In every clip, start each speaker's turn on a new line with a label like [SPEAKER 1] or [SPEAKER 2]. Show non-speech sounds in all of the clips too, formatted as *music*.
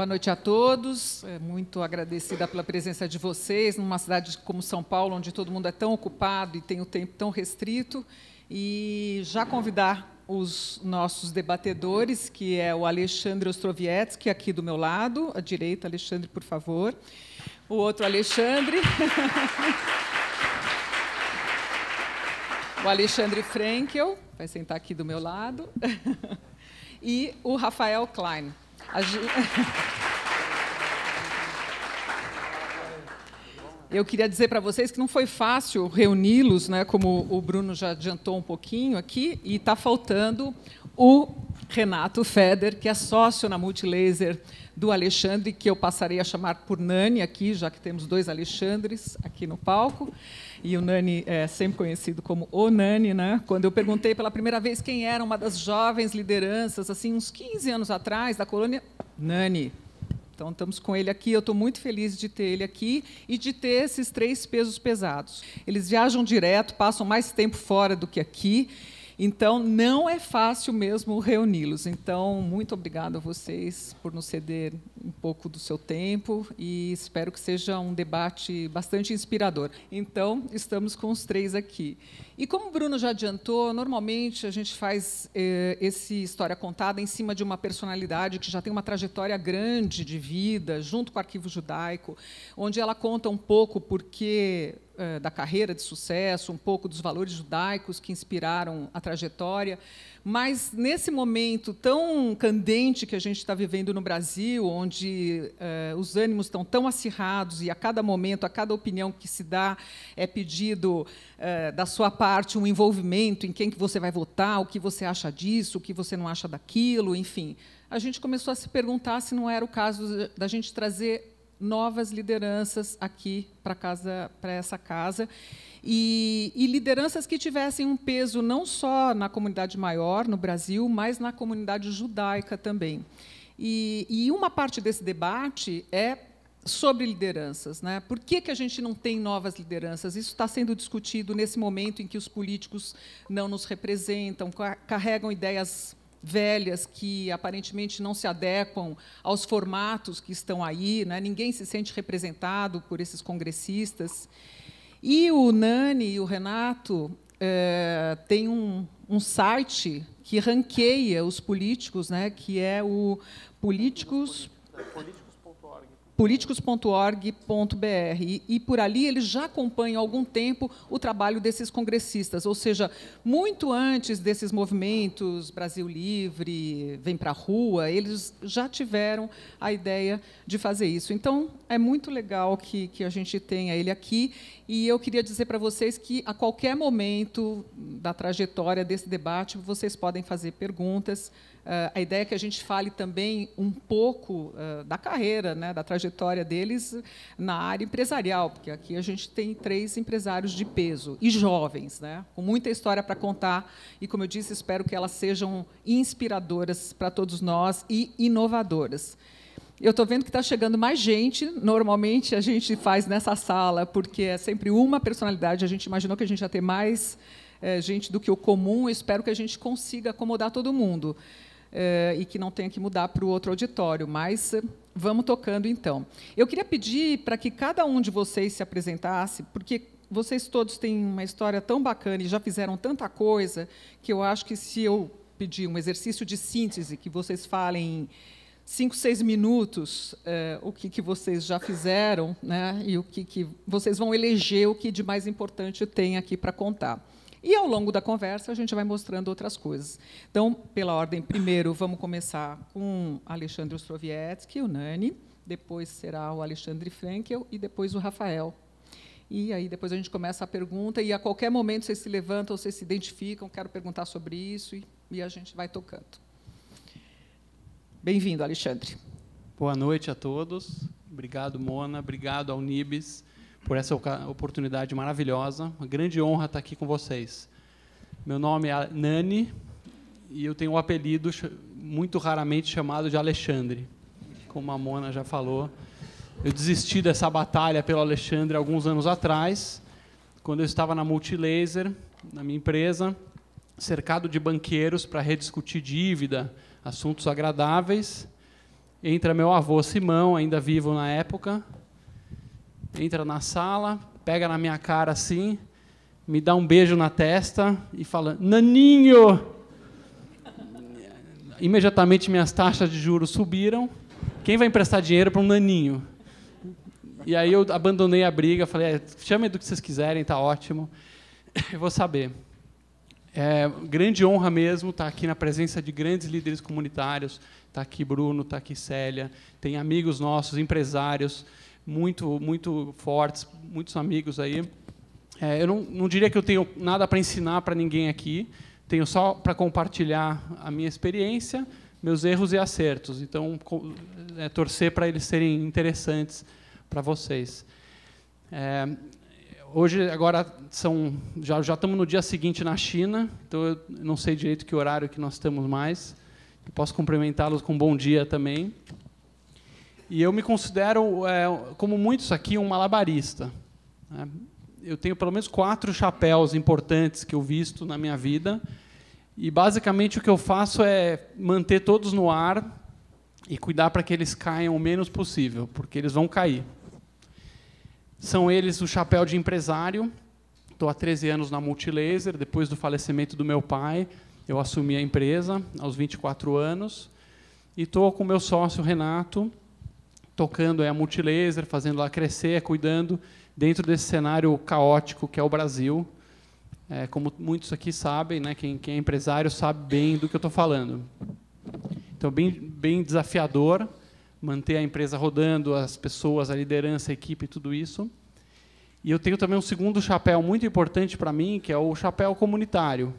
[SPEAKER 1] Boa noite a todos. É muito agradecida pela presença de vocês numa cidade como São Paulo, onde todo mundo é tão ocupado e tem o tempo tão restrito. E já convidar os nossos debatedores, que é o Alexandre Ostrovietsky, aqui do meu lado, à direita, Alexandre, por favor. O outro Alexandre. *laughs* o Alexandre Frankel, vai sentar aqui do meu lado. *laughs* e o Rafael Klein. Eu queria dizer para vocês que não foi fácil reuni-los, né, como o Bruno já adiantou um pouquinho aqui, e está faltando o Renato Feder, que é sócio na Multilaser do Alexandre, que eu passarei a chamar por Nani aqui, já que temos dois Alexandres aqui no palco e o Nani é sempre conhecido como o Nani, né? Quando eu perguntei pela primeira vez quem era uma das jovens lideranças, assim, uns 15 anos atrás, da colônia, Nani. Então, estamos com ele aqui. Eu estou muito feliz de ter ele aqui e de ter esses três pesos pesados. Eles viajam direto, passam mais tempo fora do que aqui então, não é fácil mesmo reuni-los. Então, muito obrigada a vocês por nos ceder um pouco do seu tempo e espero que seja um debate bastante inspirador. Então, estamos com os três aqui. E como o Bruno já adiantou, normalmente a gente faz eh, esse História Contada em cima de uma personalidade que já tem uma trajetória grande de vida, junto com o Arquivo Judaico, onde ela conta um pouco porque eh, da carreira de sucesso, um pouco dos valores judaicos que inspiraram a trajetória. Mas nesse momento tão candente que a gente está vivendo no Brasil, onde eh, os ânimos estão tão acirrados e a cada momento, a cada opinião que se dá, é pedido eh, da sua parte um envolvimento em quem que você vai votar, o que você acha disso, o que você não acha daquilo, enfim. A gente começou a se perguntar se não era o caso da gente trazer novas lideranças aqui para casa, para essa casa. E, e, lideranças que tivessem um peso não só na comunidade maior, no Brasil, mas na comunidade judaica também. E, e uma parte desse debate é sobre lideranças. Né? Por que, que a gente não tem novas lideranças? Isso está sendo discutido nesse momento em que os políticos não nos representam, carregam ideias velhas que aparentemente não se adequam aos formatos que estão aí, né? ninguém se sente representado por esses congressistas. E o Nani e o Renato é, eh, têm um, um site que ranqueia os políticos, né? que é o Políticos. Políticos é, politicos.org.br. E, por ali ele já acompanha há algum tempo o trabalho desses congressistas, ou seja, muito antes desses movimentos Brasil Livre, Vem para a Rua, eles já tiveram a ideia de fazer isso. Então, é muito legal que, que a gente tenha ele aqui. E eu queria dizer para vocês que, a qualquer momento da trajetória desse debate, vocês podem fazer perguntas. Uh, a ideia é que a gente fale também um pouco uh, da carreira, né, da trajetória deles na área empresarial, porque aqui a gente tem três empresários de peso e jovens, né, com muita história para contar. E, como eu disse, espero que elas sejam inspiradoras para todos nós e inovadoras. Eu estou vendo que está chegando mais gente. Normalmente a gente faz nessa sala, porque é sempre uma personalidade. A gente imaginou que a gente ia ter mais é, gente do que o comum. Eu espero que a gente consiga acomodar todo mundo. Eh, e que não tenha que mudar para o outro auditório, mas eh, vamos tocando então. Eu queria pedir para que cada um de vocês se apresentasse, porque vocês todos têm uma história tão bacana e já fizeram tanta coisa, que eu acho que se eu pedir um exercício de síntese, que vocês falem cinco, seis minutos eh, o que, que vocês já fizeram né, e o que, que vocês vão eleger, o que de mais importante tem aqui para contar. E ao longo da conversa a gente vai mostrando outras coisas. Então, pela ordem, primeiro vamos começar com Alexandre Ostrovietsky, o Nani, depois será o Alexandre Frankel e depois o Rafael. E aí depois a gente começa a pergunta e a qualquer momento vocês se levantam, vocês se identificam, quero perguntar sobre isso e, e a gente vai tocando.
[SPEAKER 2] Bem-vindo, Alexandre. Boa noite a todos. Obrigado, Mona. Obrigado ao Nibis por essa oportunidade maravilhosa. Uma grande honra estar aqui com vocês. Meu nome é Nani e eu tenho o um apelido muito raramente chamado de Alexandre, como a Mona já falou. Eu desisti dessa batalha pelo Alexandre alguns anos atrás, quando eu estava na Multilaser, na minha empresa, cercado de banqueiros para rediscutir dívida, assuntos agradáveis. Entra meu avô Simão, ainda vivo na época, entra na sala, pega na minha cara assim, me dá um beijo na testa e fala: Naninho! Imediatamente minhas taxas de juros subiram. Quem vai emprestar dinheiro para um naninho? E aí eu abandonei a briga, falei: é, chamem do que vocês quiserem, tá ótimo. *laughs* Eu vou saber. É grande honra mesmo estar tá aqui na presença de grandes líderes comunitários. Está aqui Bruno, está aqui Célia, tem amigos nossos, empresários, muito, muito fortes, muitos amigos aí. É, eu não, não diria que eu tenho nada para ensinar para ninguém aqui, tenho só para compartilhar a minha experiência, meus erros e acertos. Então, é, torcer para eles serem interessantes para vocês. É, hoje, agora, são, já, já estamos no dia seguinte na China, então eu não sei direito que horário que nós estamos mais. posso cumprimentá-los com bom dia também. E eu me considero, é, como muitos aqui, um malabarista. Né. Eu tenho pelo menos quatro chapéus importantes que eu visto na minha vida. E basicamente o que eu faço é manter todos no ar e cuidar para que eles caiam o menos possível, porque eles vão cair. São eles o chapéu de empresário. Estou há 13 anos na Multilaser, depois do falecimento do meu pai, eu assumi a empresa aos 24 anos. E estou com meu sócio Renato, tocando é a multilaser, fazendo ela crescer, é cuidando dentro desse cenário caótico que é o Brasil. É, como muitos aqui sabem, né, quem, quem, é empresário sabe bem do que eu estou falando. Então, bem, bem desafiador manter a empresa rodando, as pessoas, a liderança, a equipe, tudo isso. E eu tenho também um segundo chapéu muito importante para mim, que é o chapéu comunitário.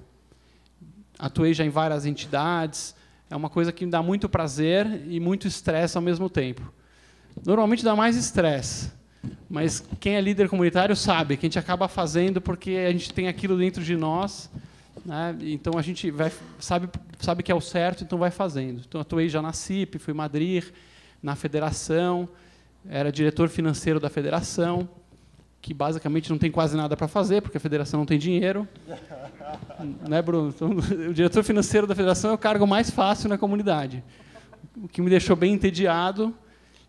[SPEAKER 2] Atuei já em várias entidades, é uma coisa que me dá muito prazer e muito estresse ao mesmo tempo. Normalmente dá mais estresse, mas quem é líder comunitário sabe que a gente acaba fazendo porque a gente tem aquilo dentro de nós, né? então a gente vai, sabe, sabe que é o certo, então vai fazendo. Então atuei já na CIP, fui Madrid, na federação, era diretor financeiro da federação, que basicamente não tem quase nada para fazer, porque a federação não tem dinheiro. *laughs* né, Bruno? Então, *laughs* o diretor financeiro da federação é o cargo mais fácil na comunidade, o que me deixou bem entediado.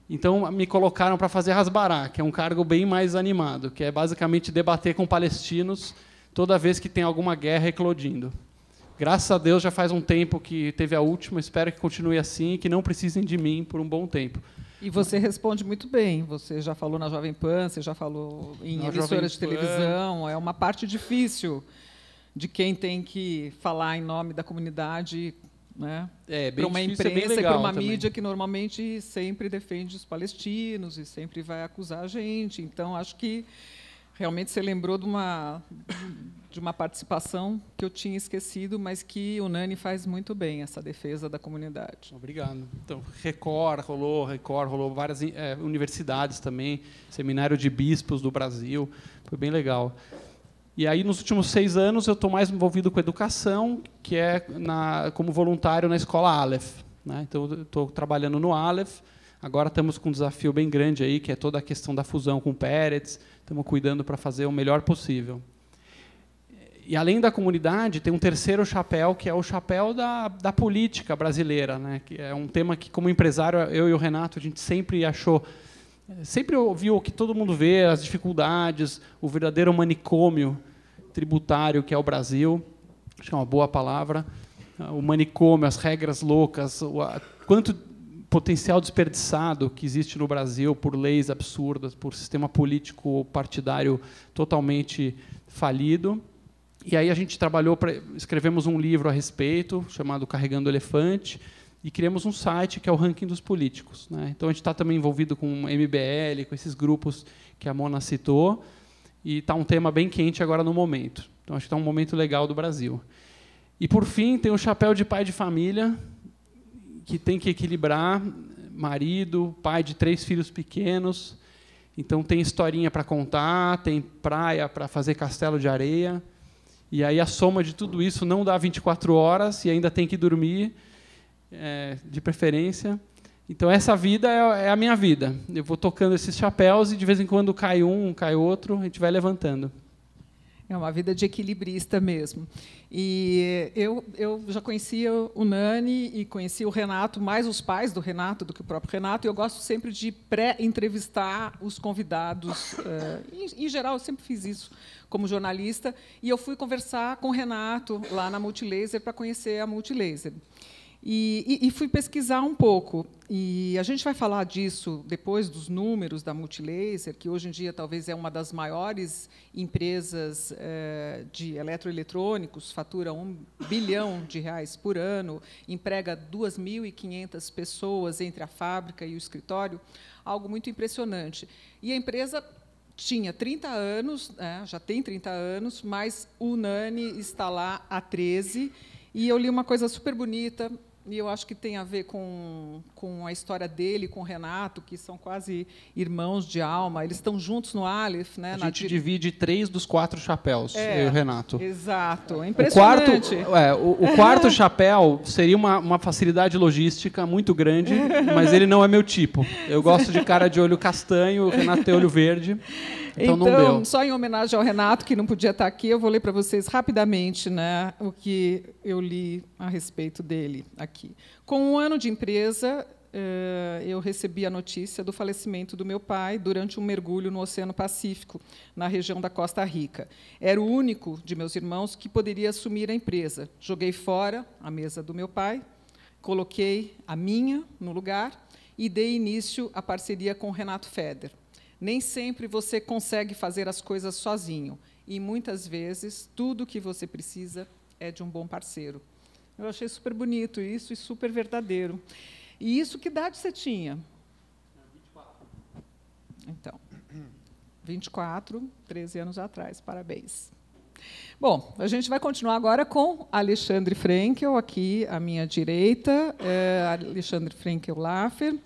[SPEAKER 2] Então me colocaram para fazer rasbará, que é um cargo bem mais animado, que é basicamente debater com palestinos toda vez que tem alguma guerra eclodindo. Graças a Deus já faz um tempo que teve a última, espero que continue assim e que não precisem de mim por um bom tempo. E você
[SPEAKER 1] responde muito bem. Você já falou na Jovem Pan, você já falou em na de televisão. É uma parte difícil de quem tem que falar em nome da comunidade né? É, para uma difícil, é imprensa é e para uma também. mídia que normalmente sempre defende os palestinos e sempre vai acusar a gente. Então, acho que realmente você lembrou de uma, de uma participação que eu tinha esquecido, mas que o Nani faz muito bem, essa defesa da comunidade. Obrigado.
[SPEAKER 2] Então, Record rolou, Record rolou, várias é, universidades também, Seminário de Bispos do Brasil, foi bem legal. E aí, nos últimos seis anos, eu estou mais envolvido com educação, que é na, como voluntário na escola Aleph. Né? Então, estou trabalhando no Aleph. Agora estamos com um desafio bem grande aí, que é toda a questão da fusão com o Pérez. Estamos cuidando para fazer o melhor possível. E além da comunidade, tem um terceiro chapéu, que é o chapéu da, da política brasileira, né? que é um tema que, como empresário, eu e o Renato, a gente sempre achou Sempre ouviu o que todo mundo vê, as dificuldades, o verdadeiro manicômio tributário que é o Brasil. Acho que é uma boa palavra. O manicômio, as regras loucas, o, a, quanto potencial desperdiçado que existe no Brasil por leis absurdas, por sistema político partidário totalmente falido. E aí a gente trabalhou, pra, escrevemos um livro a respeito, chamado Carregando o Elefante e criamos um site que é o ranking dos políticos. Né? Então a gente está também envolvido com MBL, com esses grupos que a Mona citou, e está um tema bem quente agora no momento. Então acho que está um momento legal do Brasil. E por fim tem o chapéu de pai de família que tem que equilibrar marido, pai de três filhos pequenos. Então tem historinha para contar, tem praia para fazer castelo de areia. E aí a soma de tudo isso não dá 24 horas e ainda tem que dormir é, de preferência. Então, essa vida é, é, a minha vida. Eu vou tocando esses chapéus e de vez em quando cai um, cai outro, a gente vai levantando.
[SPEAKER 1] É uma vida de equilibrista mesmo. E eu, eu já conhecia o Nani e conhecia o Renato, mais os pais do Renato do que o próprio Renato, e eu gosto sempre de pré-entrevistar os convidados. Eh, em, em geral, eu sempre fiz isso como jornalista, e eu fui conversar com o Renato lá na Multilaser para conhecer a Multilaser. E, e, e, fui pesquisar um pouco. E a gente vai falar disso depois dos números da Multilaser, que hoje em dia talvez é uma das maiores empresas eh, de eletroeletrônicos, fatura um bilhão de reais por ano, emprega 2.500 pessoas entre a fábrica e o escritório, algo muito impressionante. E a empresa tinha 30 anos, né, já tem 30 anos, mas o Nani está lá há 13 e eu li uma coisa super bonita e eu acho que tem a ver com, com a história dele, com o Renato, que são quase irmãos de alma. Eles estão juntos no Aleph, né? A gente
[SPEAKER 2] divide três dos quatro chapéus, é, eu e o Renato.
[SPEAKER 1] Exato. Impressionante. O
[SPEAKER 2] quarto, é, o, o quarto *laughs* chapéu seria uma, uma facilidade logística muito grande, mas ele não é meu tipo. Eu gosto de cara de olho castanho, o Renato tem olho verde. *laughs*
[SPEAKER 1] Então, então só em homenagem ao Renato, que não podia estar aqui, eu vou ler para vocês rapidamente né, o que eu li a respeito dele aqui. Com um ano de empresa, eh, eu recebi a notícia do falecimento do meu pai durante um mergulho no Oceano Pacífico, na região da Costa Rica. Era o único de meus irmãos que poderia assumir a empresa. Joguei fora a mesa do meu pai, coloquei a minha no lugar e dei início à parceria com o Renato Feder. Nem sempre você consegue fazer as coisas sozinho. E muitas vezes, tudo que você precisa é de um bom parceiro. Eu achei super bonito isso e super verdadeiro. E isso, que idade você tinha? 24. Então, 24, 13 anos atrás, parabéns. Bom, a gente vai continuar agora com Alexandre Frenkel, aqui à minha direita, é Alexandre Frenkel Laffer.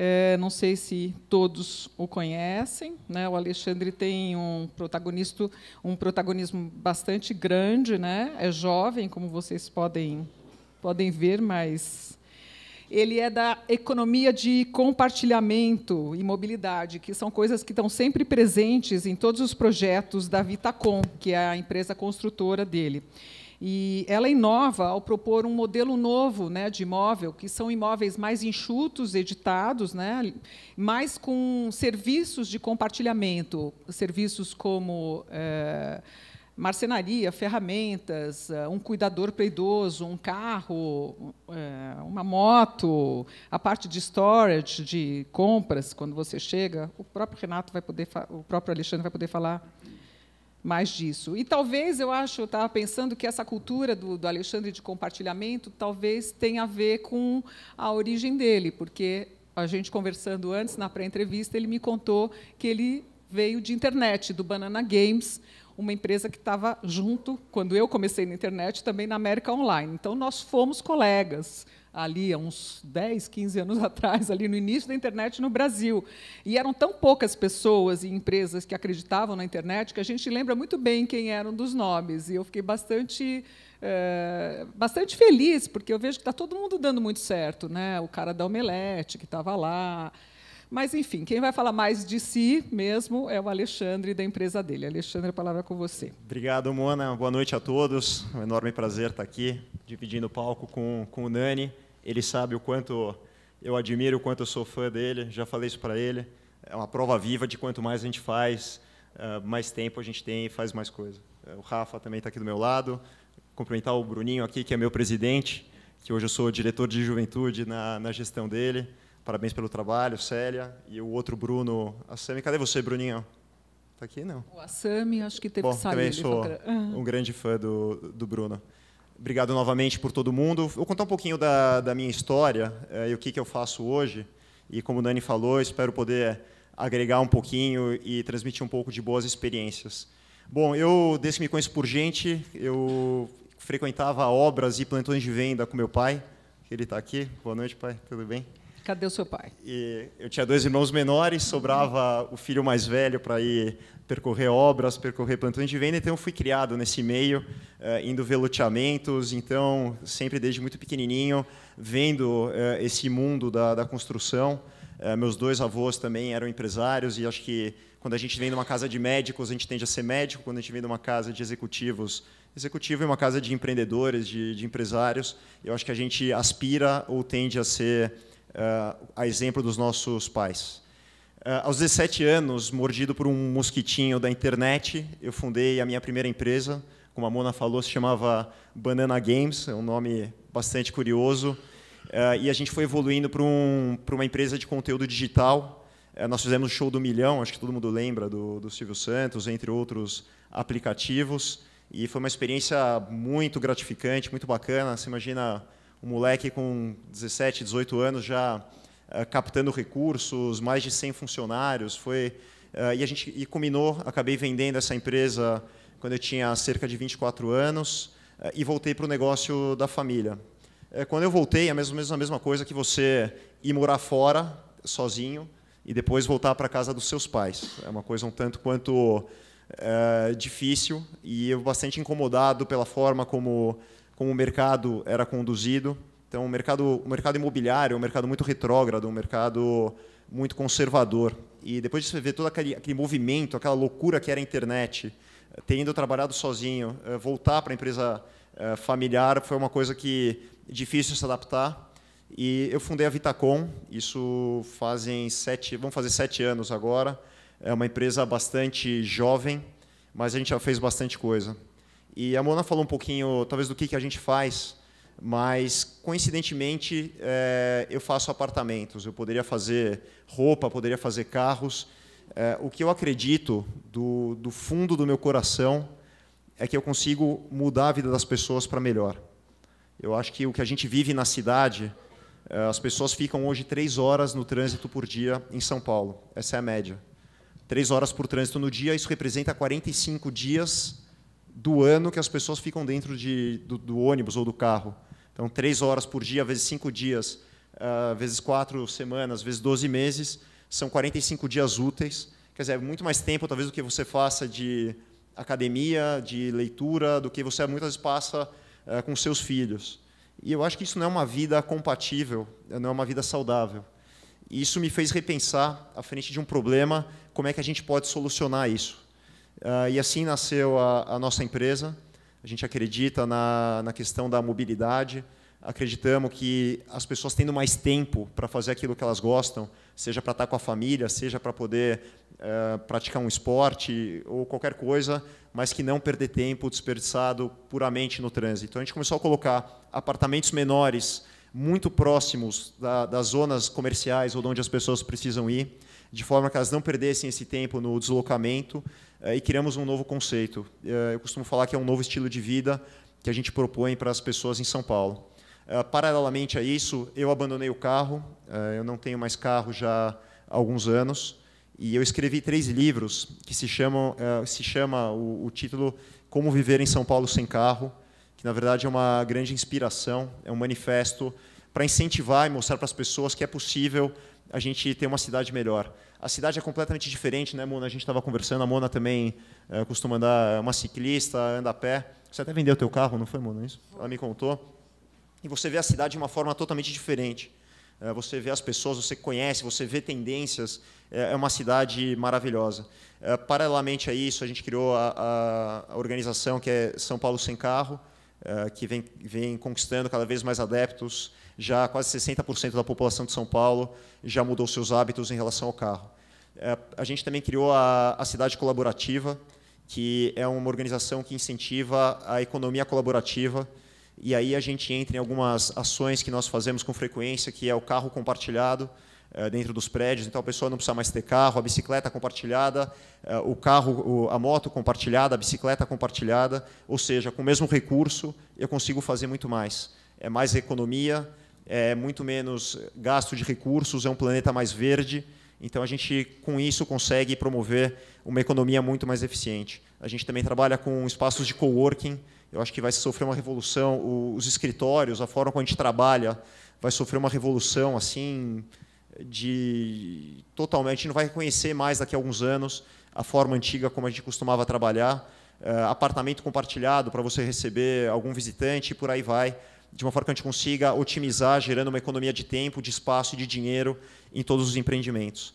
[SPEAKER 1] É, não sei se todos o conhecem. Né? O Alexandre tem um, protagonista, um protagonismo bastante grande, né? é jovem, como vocês podem, podem ver, mas ele é da economia de compartilhamento e mobilidade, que são coisas que estão sempre presentes em todos os projetos da Vitacom, que é a empresa construtora dele. E ela inova ao propor um modelo novo né, de imóvel, que são imóveis mais enxutos, editados, né, mais com serviços de compartilhamento, serviços como é, marcenaria, ferramentas, eh, um cuidador para idoso, um carro, é, uma moto, a parte de storage, de compras, quando você chega. O próprio Renato vai poder, o próprio Alexandre vai poder falar mais disso. E talvez, eu acho, eu estava pensando que essa cultura do, do, Alexandre de compartilhamento talvez tenha a ver com a origem dele, porque a gente conversando antes, na pré-entrevista, ele me contou que ele veio de internet, do Banana Games, uma empresa que estava junto, quando eu comecei na internet, também na América Online. Então, nós fomos colegas ali há uns 10, 15 anos *laughs* atrás, ali no início da internet no Brasil. E eram tão poucas pessoas e empresas que acreditavam na internet que a gente lembra muito bem quem eram dos nomes. E eu fiquei bastante, é, bastante feliz, porque eu vejo que está todo mundo dando muito certo. Né? O cara da Omelete, que estava lá, mas, enfim, quem vai falar mais de si mesmo é o Alexandre da empresa dele. Alexandre, a palavra é com você.
[SPEAKER 3] Obrigado, Mona. Boa noite a todos. É um enorme prazer estar aqui, dividindo o palco com, com o Nani. Ele sabe o quanto eu admiro, o quanto eu sou fã dele. Já falei isso para ele. É uma prova viva de quanto mais a gente faz, ah, mais tempo a gente tem e faz mais coisa. É, o Rafa também está aqui do meu lado. Cumprimentar o Bruninho aqui, que é meu presidente, que hoje eu sou diretor de juventude na, na gestão dele. Parabéns pelo trabalho, Célia. E o outro Bruno, Assami. Cadê você, Bruninho? Está aqui? Não.
[SPEAKER 1] O Assami, acho que teve Bom, que sair. Também sou um
[SPEAKER 3] grande fã do, do Bruno. Obrigado novamente por todo mundo. Vou contar um pouquinho da, da minha história eh, e o que, que eu faço hoje. E como o Dani falou, espero poder agregar um pouquinho e transmitir um pouco de boas experiências. Bom, eu, desde que me conheço por gente, eu frequentava obras e plantões de venda com meu pai. Ele está aqui. Boa noite, pai. Tudo bem?
[SPEAKER 1] Cadê o seu pai? E
[SPEAKER 3] eu tinha dois irmãos menores, sobrava o filho mais velho para ir percorrer obras, percorrer plantões de venda, então eu fui criado nesse meio, eh, indo ver loteamentos, então sempre desde muito pequenininho, vendo eh, esse mundo da, da construção. Eh, meus dois avós também eram empresários e acho que quando a gente vem de uma casa de médicos, a gente tende a ser médico, quando a gente vem de uma casa de executivos, executivo e uma casa de empreendedores, de, de empresários, eu acho que a gente aspira ou tende a ser a exemplo dos nossos pais. Ah, aos 17 anos, mordido por um mosquitinho da internet, eu fundei a minha primeira empresa, como a Mona falou, se chamava Banana Games, é um nome bastante curioso. Ah, e a gente foi evoluindo para um, uma empresa de conteúdo digital. Ah, nós fizemos o Show do Milhão, acho que todo mundo lembra, do, do Silvio Santos, entre outros aplicativos. E foi uma experiência muito gratificante, muito bacana. Você imagina um moleque com 17, 18 anos já eh, captando recursos, mais de 100 funcionários, foi eh, e a gente e combinou, acabei vendendo essa empresa quando eu tinha cerca de 24 anos eh, e voltei para o negócio da família. quando eu voltei, é mais ou menos a mesma coisa que você ir morar fora sozinho e depois voltar para casa dos seus pais. É uma coisa um tanto quanto difícil e eu bastante incomodado pela forma como como o mercado era conduzido. Então, o mercado, o mercado imobiliário é um mercado muito retrógrado, um mercado muito conservador. E depois de você ver todo aquele, aquele movimento, aquela loucura que era a internet, eh, tendo trabalhado sozinho, eh, voltar para a empresa eh, familiar foi uma coisa que difícil se adaptar. E eu fundei a Vitacom, isso fazem sete, vamos fazer sete anos agora. É uma empresa bastante jovem, mas a gente já fez bastante coisa. E a Mona falou um pouquinho, talvez, do que, que a gente faz, mas, coincidentemente, é, eu faço apartamentos. Eu poderia fazer roupa, poderia fazer carros. É, o que eu acredito, do, do fundo do meu coração, é que eu consigo mudar a vida das pessoas para melhor. Eu acho que o que a gente vive na cidade, eh, as pessoas ficam hoje três horas no trânsito por dia em São Paulo. Essa é a média. Três horas por trânsito no dia, isso representa 45 dias do ano que as pessoas ficam dentro de, do, do ônibus ou do carro. Então, três horas por dia, vezes cinco dias, uh, vezes quatro semanas, vezes 12 meses, são 45 dias úteis. Quer dizer, é muito mais tempo, talvez, do que você faça de academia, de leitura, do que você muitas vezes passa uh, com seus filhos. E eu acho que isso não é uma vida compatível, não é uma vida saudável. E isso me fez repensar, à frente de um problema, como é que a gente pode solucionar isso. Uh, e assim nasceu a, a, nossa empresa. A gente acredita na, na questão da mobilidade, acreditamos que as pessoas tendo mais tempo para fazer aquilo que elas gostam, seja para estar com a família, seja para poder uh, praticar um esporte ou qualquer coisa, mas que não perder tempo desperdiçado puramente no trânsito. Então, a gente começou a colocar apartamentos menores muito próximos da, das zonas comerciais ou de onde as pessoas precisam ir, de forma que elas não perdessem esse tempo no deslocamento eh, e criamos um novo conceito. Eh, eu costumo falar que é um novo estilo de vida que a gente propõe para as pessoas em São Paulo. Eh, paralelamente a isso, eu abandonei o carro, eu não tenho mais carro já há alguns anos, e eu escrevi três livros que se chamam se chama o, o título Como Viver em São Paulo Sem Carro, que na verdade é uma grande inspiração, é um manifesto para incentivar e mostrar para as pessoas que é possível a gente ter uma cidade melhor. A cidade é completamente diferente, né, Mona? A gente estava conversando, a Mona também é, costuma andar, é uma ciclista, anda a pé. Você até vendeu o teu carro, não foi, Mona? Isso? Ela me contou. E você vê a cidade de uma forma totalmente diferente. É, você vê as pessoas, você conhece, você vê tendências. É, é uma cidade maravilhosa. Eh, paralelamente a isso, a gente criou a, a, a organização que é São Paulo Sem Carro, eh, que vem, vem conquistando cada vez mais adeptos. Já quase 60% da população de São Paulo já mudou seus hábitos em relação ao carro. Eh, a gente também criou a, a Cidade Colaborativa, que é uma organização que incentiva a economia colaborativa. E aí a gente entra em algumas ações que nós fazemos com frequência, que é o carro compartilhado, eh, dentro dos prédios, então a pessoa não precisa mais ter carro, a bicicleta compartilhada, eh, o carro, a moto compartilhada, a bicicleta compartilhada, ou seja, com o mesmo recurso eu consigo fazer muito mais. É mais economia, é muito menos gasto de recursos, é um planeta mais verde. Então a gente com isso consegue promover uma economia muito mais eficiente. A gente também trabalha com espaços de coworking. Eu acho que vai sofrer uma revolução. Os escritórios, a forma como a gente trabalha, vai sofrer uma revolução assim de totalmente, a gente não vai reconhecer mais daqui a alguns anos a forma antiga como a gente costumava trabalhar, uh, apartamento compartilhado para você receber algum visitante e por aí vai, de uma forma que a gente consiga otimizar, gerando uma economia de tempo, de espaço e de dinheiro em todos os empreendimentos.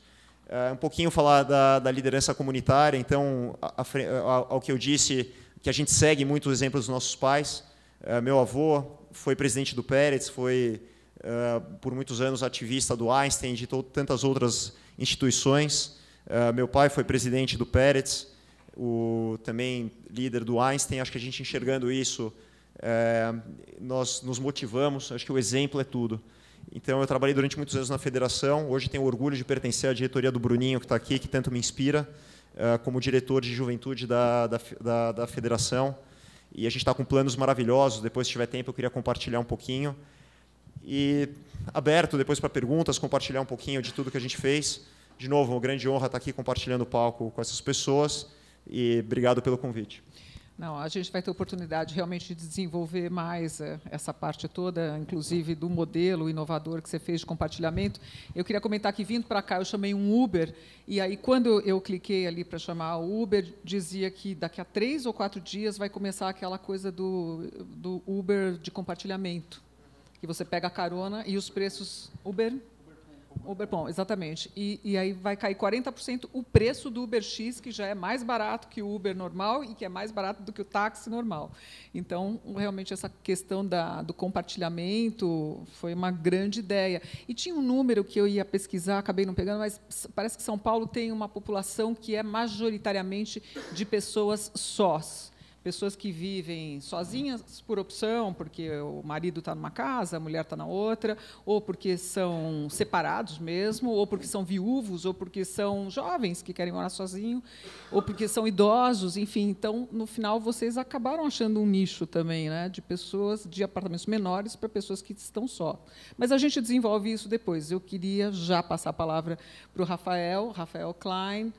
[SPEAKER 3] Uh, um pouquinho falar da, da liderança comunitária, então, a, a, a, ao que eu disse, que a gente segue muito o exemplo dos nossos pais. Uh, meu avô foi presidente do Pérez, foi uh, por muitos anos ativista do Einstein, de tantas outras instituições. Uh, meu pai foi presidente do Peretz, o, também líder do Einstein. Acho que a gente enxergando isso, uh, nós nos motivamos. Acho que o exemplo é tudo. Então, eu trabalhei durante muitos anos na federação. Hoje tenho orgulho de pertencer à diretoria do Bruninho, que está aqui, que tanto me inspira, como diretor de juventude da, da, da, da federação. E a gente está com planos maravilhosos. Depois, se tiver tempo, eu queria compartilhar um pouquinho. E aberto depois para perguntas, compartilhar um pouquinho de tudo que a gente fez. De novo, uma grande honra estar aqui compartilhando o palco com essas pessoas e obrigado pelo convite.
[SPEAKER 1] Não, a gente vai ter oportunidade realmente de desenvolver mais eh, essa parte toda, inclusive do modelo inovador que você fez de compartilhamento. Eu queria comentar que vindo para cá eu chamei um Uber e aí quando eu cliquei ali para chamar o Uber dizia que daqui a três ou quatro dias vai começar aquela coisa do, do Uber de compartilhamento que você pega a carona e os preços Uber Uber, bom, exatamente. E, e, aí vai cair 40% o preço do Uber X, que já é mais barato que o Uber normal e que é mais barato do que o táxi normal. Então, realmente, essa questão da, do compartilhamento foi uma grande ideia. E tinha um número que eu ia pesquisar, acabei não pegando, mas parece que São Paulo tem uma população que é majoritariamente de pessoas sós pessoas que vivem sozinhas por opção, porque o marido está numa casa, a mulher está na outra, ou porque são separados mesmo, ou porque são viúvos, ou porque são jovens que querem morar sozinho, ou porque são idosos, enfim. Então, no final, vocês acabaram achando um nicho também, né, de pessoas de apartamentos menores para pessoas que estão só. Mas a gente desenvolve isso depois. Eu queria já passar a palavra para o Rafael, Rafael Klein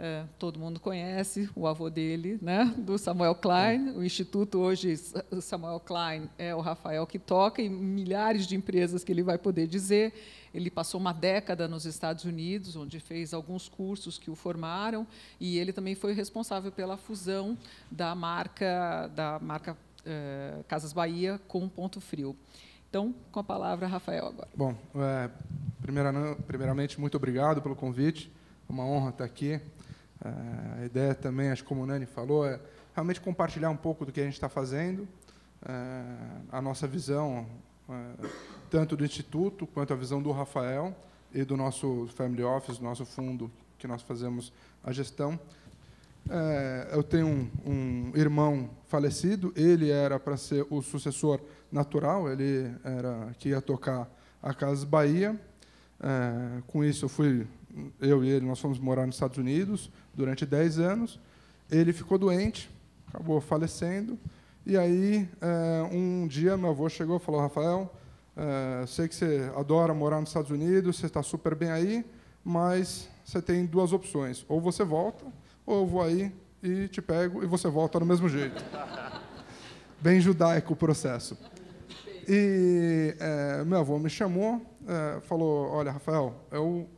[SPEAKER 1] é, todo mundo conhece o avô dele, né, do Samuel Klein. É. O Instituto hoje, Samuel Klein, é o Rafael que toca, e milhares de empresas que ele vai poder dizer. Ele passou uma década nos Estados Unidos, onde fez alguns cursos que o formaram, e ele também foi responsável pela fusão da marca, da marca é, Casas Bahia com Ponto Frio. Então, com a palavra, Rafael, agora.
[SPEAKER 4] Bom, é, primeiramente, muito obrigado pelo convite. É uma honra estar aqui. É, a ideia também, acho que como o Nani falou, é realmente compartilhar um pouco do que a gente está fazendo, é, a nossa visão, é, tanto do Instituto quanto a visão do Rafael e do nosso Family Office, do nosso fundo que nós fazemos a gestão. eu tenho um, irmão falecido, ele era para ser o sucessor natural, ele era que ia tocar a Casas Bahia. com isso, eu fui eu e ele, nós fomos morar nos Estados Unidos, durante 10 anos. Ele ficou doente, acabou falecendo. E aí, eh, um dia, meu avô chegou e falou: Rafael, eh, sei que você adora morar nos Estados Unidos, você está super bem aí, mas você tem duas opções: ou você volta, ou eu vou aí e te pego e você volta do mesmo jeito. *laughs* bem judaico o processo. E é, meu avô me chamou, é, falou: Olha, Rafael, eu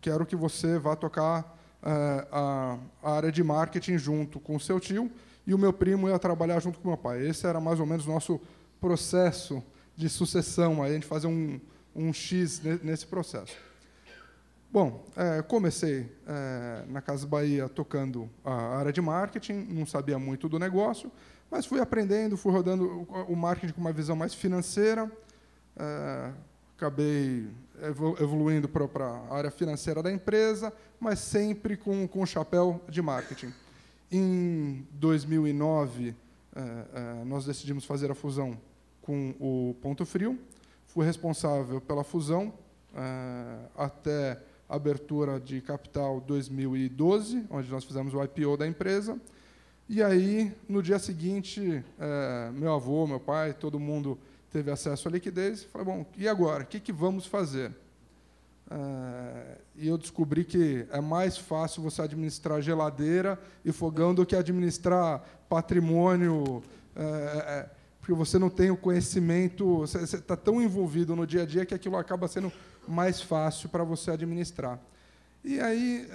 [SPEAKER 4] quero que você vá tocar é, a, a área de marketing junto com o seu tio e o meu primo ia trabalhar junto com o meu pai. Esse era mais ou menos o nosso processo de sucessão, aí a gente fazia um, um X nesse processo. Bom, é, comecei é, na Casa Bahia tocando a área de marketing, não sabia muito do negócio, mas fui aprendendo, fui rodando o marketing com uma visão mais financeira, é, acabei evoluindo para a área financeira da empresa, mas sempre com, com chapéu de marketing. Em 2009, eh, eh, nós decidimos fazer a fusão com o Ponto Frio. Fui responsável pela fusão eh, até a abertura de capital 2012, onde nós fizemos o IPO da empresa. E aí, no dia seguinte, meu avô, meu pai, todo mundo teve acesso à liquidez e falei, bom, e agora? O que, que vamos fazer? É, e eu descobri que é mais fácil você administrar geladeira e fogão do que administrar patrimônio, é, é, porque você não tem o conhecimento, você está tão envolvido no dia a dia que aquilo acaba sendo mais fácil para você administrar. E aí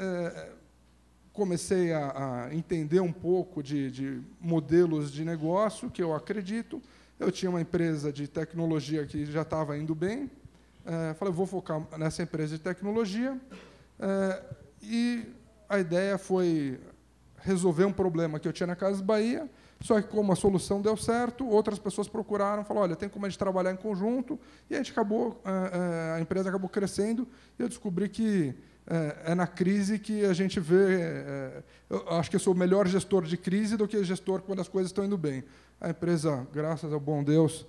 [SPEAKER 4] comecei a, a, entender um pouco de, de modelos de negócio que eu acredito, eu tinha uma empresa de tecnologia que já estava indo bem. É, falei, vou focar nessa empresa de tecnologia. É, e a ideia foi resolver um problema que eu tinha na Casa Bahia. Só que como a solução deu certo, outras pessoas procuraram, falaram, olha, tem como a gente trabalhar em conjunto, e a gente acabou, é, é, a empresa acabou crescendo, e eu descobri que é, é na crise que a gente vê. Eu acho que eu sou melhor gestor de crise do que gestor quando as coisas estão indo bem. A empresa, graças ao bom Deus,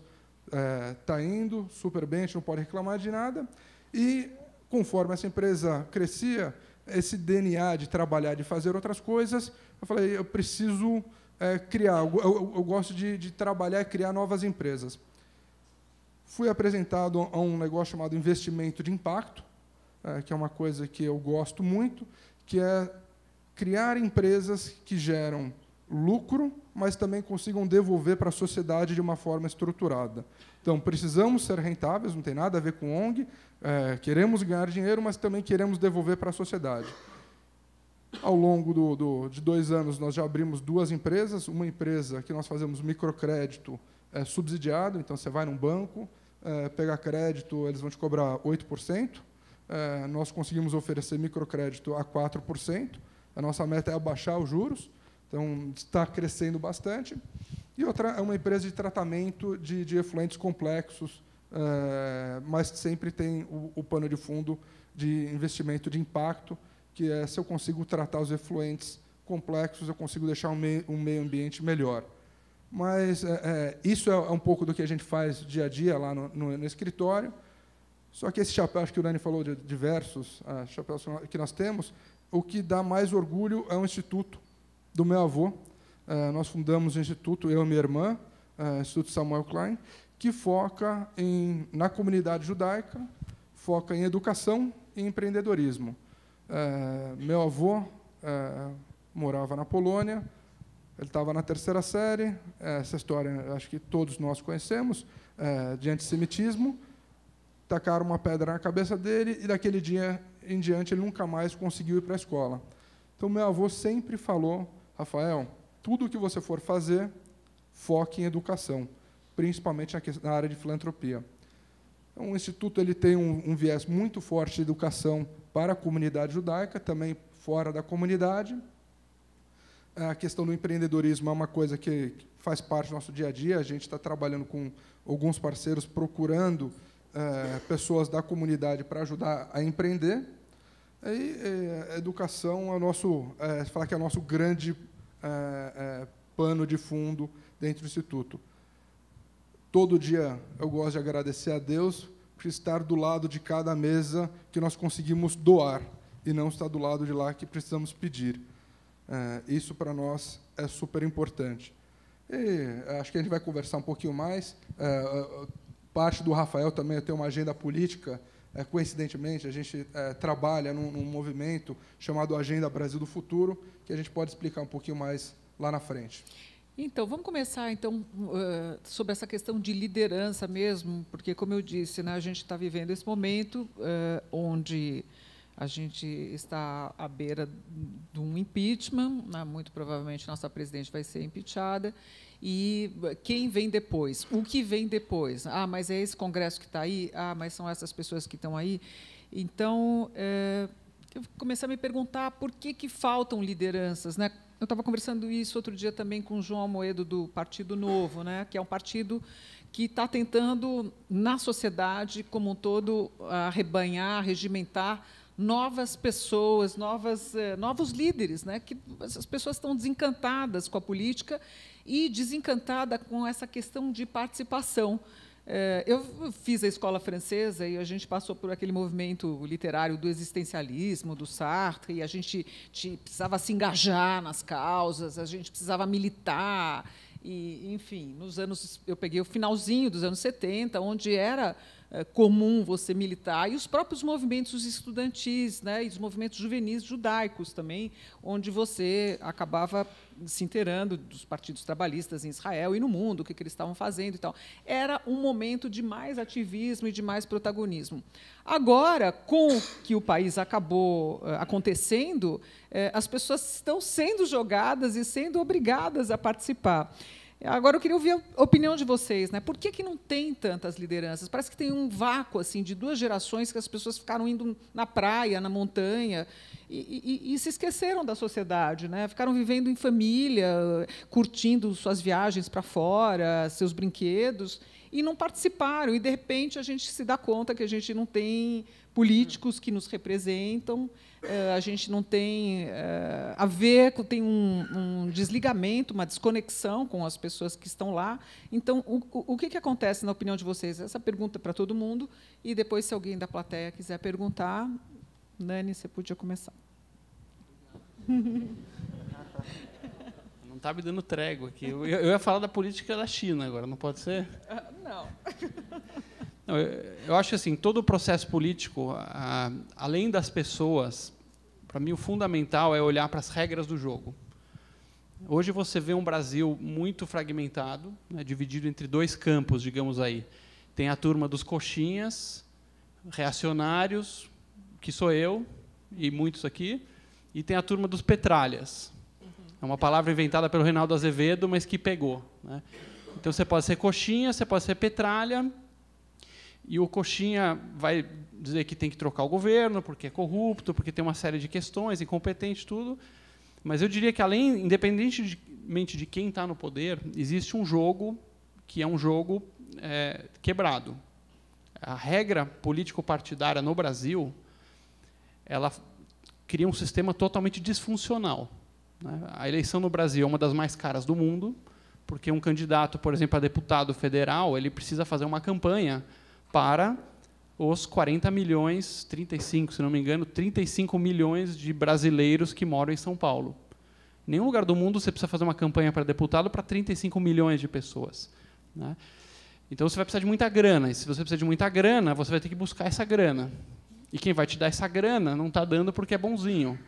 [SPEAKER 4] está é, tá indo super bem, a gente não pode reclamar de nada. E conforme essa empresa crescia, esse DNA de trabalhar, de fazer outras coisas, eu falei, eu preciso é, criar, eu, eu, eu gosto de, de, trabalhar e criar novas empresas. Fui apresentado a um negócio chamado investimento de impacto, é, que é uma coisa que eu gosto muito, que é criar empresas que geram lucro, mas também consigam devolver para a sociedade de uma forma estruturada. Então, precisamos ser rentáveis, não tem nada a ver com ONG, é, queremos ganhar dinheiro, mas também queremos devolver para a sociedade. Ao longo do, do, de dois anos, nós já abrimos duas empresas. Uma empresa que nós fazemos microcrédito é, subsidiado, então você vai num banco, é, pega crédito, eles vão te cobrar 8%. É, nós conseguimos oferecer microcrédito a 4%. A nossa meta é abaixar os juros. Então, está crescendo bastante. E outra é uma empresa de tratamento de, de efluentes complexos, é, mas sempre tem o, o, pano de fundo de investimento de impacto, que é se eu consigo tratar os efluentes complexos, eu consigo deixar um meio, um meio ambiente melhor. Mas eh, eh, é, isso é, um pouco do que a gente faz dia a dia lá no, no, no escritório. Só que esse chapéu, acho que o Dani falou de diversos ah, chapéus que nós temos, o que dá mais orgulho é um instituto do meu avô. É, nós fundamos o instituto, eu e minha irmã, é, Instituto Samuel Klein, que foca em, na comunidade judaica, foca em educação e empreendedorismo. É, meu avô morava na Polônia, ele estava na terceira série, essa história acho que todos nós conhecemos, de antissemitismo, tacaram uma pedra na cabeça dele e daquele dia em diante ele nunca mais conseguiu ir para a escola. Então meu avô sempre falou Rafael, tudo o que você for fazer, foque em educação, principalmente na área de filantropia. Então, o Instituto ele tem um, um viés muito forte de educação para a comunidade judaica, também fora da comunidade. A questão do empreendedorismo é uma coisa que faz parte do nosso dia a dia. A gente está trabalhando com alguns parceiros procurando é, pessoas da comunidade para ajudar a empreender. E, é, educação é o nosso, é, falar que é o nosso grande é, é, pano de fundo dentro do Instituto. Todo dia eu gosto de agradecer a Deus por estar do lado de cada mesa que nós conseguimos doar e não estar do lado de lá que precisamos pedir. É, isso para nós é super importante. E é, acho que a gente vai conversar um pouquinho mais. É, é parte do Rafael também tem uma agenda política é, coincidentemente, a gente é, trabalha num, num, movimento chamado Agenda Brasil do Futuro, que a gente pode explicar um pouquinho mais lá na frente.
[SPEAKER 1] Então, vamos começar então uh, sobre essa questão de liderança mesmo, porque como eu disse, né, a gente está vivendo esse momento uh, onde a gente está à beira de um impeachment, né, muito provavelmente nossa presidente vai ser impeachada, e eh, quem vem depois, o que vem depois. Ah, mas é esse congresso que está aí? Ah, mas são essas pessoas que estão aí? Então, é, eu comecei a me perguntar por que, que faltam lideranças. Né? Eu estava conversando isso outro dia também com o João Almoedo, do Partido Novo, né? que é um partido que está tentando, na sociedade como um todo, arrebanhar, regimentar novas pessoas, novas, eh, novos líderes, né? Que as pessoas estão desencantadas com a política e desencantada com essa questão de participação. Eh, eu fiz a escola francesa e a gente passou por aquele movimento literário do existencialismo, do Sartre, e a gente precisava se engajar nas causas, a gente precisava militar. E, enfim, nos anos eu peguei o finalzinho dos anos 70, onde era é, comum você militar, e os próprios movimentos estudantis, né, e os movimentos juvenis judaicos também, onde você acabava se inteirando dos partidos trabalhistas em Israel e no mundo, o que, que eles estavam fazendo e tal. Era um momento de mais ativismo e de mais protagonismo. Agora, com o que o país acabou é, acontecendo, é, as pessoas estão sendo jogadas e sendo obrigadas a participar. Agora eu queria ouvir a opinião de vocês, né? Por que, que não tem tantas lideranças? Parece que tem um vácuo assim de duas gerações que as pessoas ficaram indo na praia, na montanha e, e, e se esqueceram da sociedade, né? Ficaram vivendo em família, curtindo suas viagens para fora, seus brinquedos e não participaram. E de repente a gente se dá conta que a gente não tem políticos que nos representam. Eh, a gente não tem eh, a ver, tem um, um, desligamento, uma desconexão com as pessoas que estão lá. Então, o, o que, que acontece, na opinião de vocês? Essa pergunta é para todo mundo, e depois, se alguém da plateia quiser perguntar, Nani, você podia começar. *laughs* Não
[SPEAKER 2] está me dando trégua aqui. Eu, eu ia falar da política da China agora, não pode ser? Ah, não. *laughs* Não, eu, eu, acho assim, todo o processo político, a, além das pessoas, para mim o fundamental é olhar para as regras do jogo. Hoje você vê um Brasil muito fragmentado, né, dividido entre dois campos, digamos aí. Tem a turma dos coxinhas, reacionários, que sou eu e muitos aqui, e tem a turma dos petralhas. É uma palavra inventada pelo Reinaldo Azevedo, mas que pegou. Né? Então você pode ser coxinha, você pode ser petralha, e o Coxinha vai dizer que tem que trocar o governo, porque é corrupto, porque tem uma série de questões, incompetente, tudo. Mas eu diria que, além, independentemente de quem está no poder, existe um jogo que é um jogo é, quebrado. A regra político-partidária no Brasil ela cria um sistema totalmente disfuncional. Né? A eleição no Brasil é uma das mais caras do mundo, porque um candidato, por exemplo, a deputado federal, ele precisa fazer uma campanha para os 40 milhões, 35, se não me engano, 35 milhões de brasileiros que moram em São Paulo. Em nenhum lugar do mundo você precisa fazer uma campanha para deputado para 35 milhões de pessoas. Né? Então você vai precisar de muita grana. E se você precisa de muita grana, você vai ter que buscar essa grana. E quem vai te dar essa grana não está dando porque é bonzinho.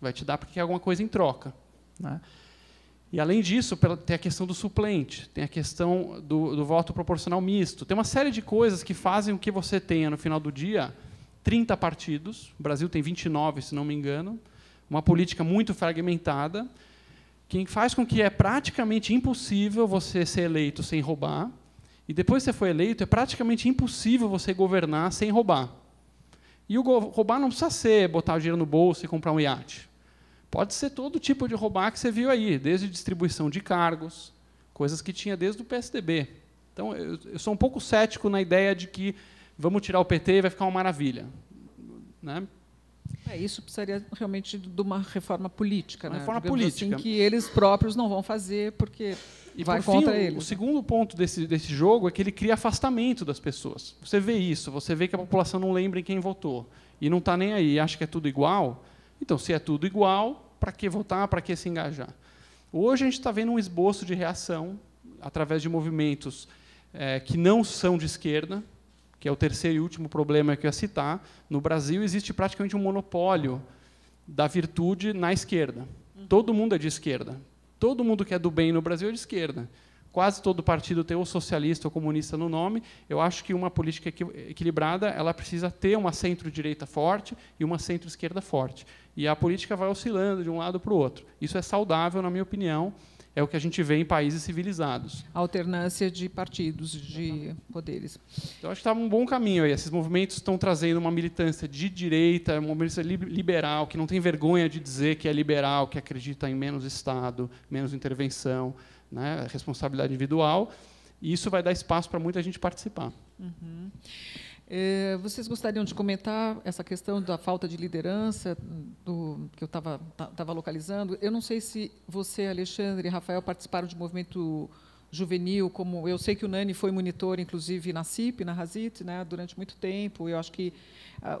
[SPEAKER 2] Vai te dar porque é alguma coisa em troca. Né? E, além disso, tem a questão do suplente, tem a questão do, do, voto proporcional misto. Tem uma série de coisas que fazem com que você tenha, no final do dia, 30 partidos. O Brasil tem 29, se não me engano. Uma política muito fragmentada, que faz com que é praticamente impossível você ser eleito sem roubar. E depois que você foi eleito, é praticamente impossível você governar sem roubar. E o roubar não precisa ser botar o dinheiro no bolso e comprar um iate. Pode ser todo tipo de roubar que você viu aí, desde distribuição de cargos, coisas que tinha desde o PSDB. Então, eu, eu sou um pouco cético na ideia de que vamos tirar o PT e vai ficar uma maravilha.
[SPEAKER 1] Né? É, isso precisaria realmente de uma reforma política. Uma né? reforma Digamos assim, política. Assim, que eles próprios não vão fazer, porque e vai por contra fim, eles. O
[SPEAKER 2] segundo ponto desse, desse jogo é que ele cria afastamento das pessoas. Você vê isso, você vê que a população não lembra em quem votou. E não está nem aí, acha que é tudo igual. Então, se é tudo igual, para que votar, para que se engajar? Hoje a gente está vendo um esboço de reação através de movimentos é, que não são de esquerda, que é o terceiro e último problema que eu ia citar. No Brasil existe praticamente um monopólio da virtude na esquerda. Uhum. Todo mundo é de esquerda. Todo mundo que é do bem no Brasil é de esquerda quase todo partido tem ou socialista ou comunista no nome. Eu acho que uma política equilibrada ela precisa ter uma centro-direita forte e uma centro-esquerda forte. E a política vai oscilando de um lado para o outro. Isso é saudável, na minha opinião. É o que a gente vê em países civilizados.
[SPEAKER 1] Alternância de partidos, de poderes.
[SPEAKER 2] Eu acho que está um bom caminho aí. Esses movimentos estão trazendo uma militância de direita, uma militância liberal, que não tem vergonha de dizer que é liberal, que acredita em menos Estado, menos intervenção né, responsabilidade individual, e isso vai dar espaço para
[SPEAKER 1] muita gente participar. Uhum. Eh, vocês gostariam de comentar essa questão da falta de liderança do, que eu estava localizando? Eu não sei se você, Alexandre e Rafael participaram de movimento juvenil, como eu sei que o Nani foi monitor, inclusive, na CIP, na RASIT, né, durante muito tempo. Eu acho que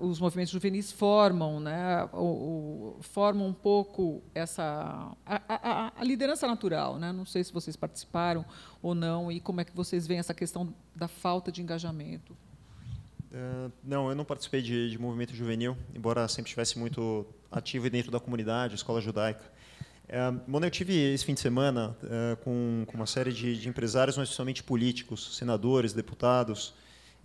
[SPEAKER 1] uh, os movimentos juvenis formam, né, o, o, formam um pouco essa a, a, a, liderança natural. Né? Não sei se vocês participaram ou não e como é que vocês veem essa questão da falta de engajamento.
[SPEAKER 3] Uh, não, eu não participei de, de movimento juvenil, embora sempre estivesse muito ativo dentro da comunidade, escola judaica. É, eu tive esse fim de semana é, com, com, uma série de, de, empresários, mas principalmente políticos, senadores, deputados,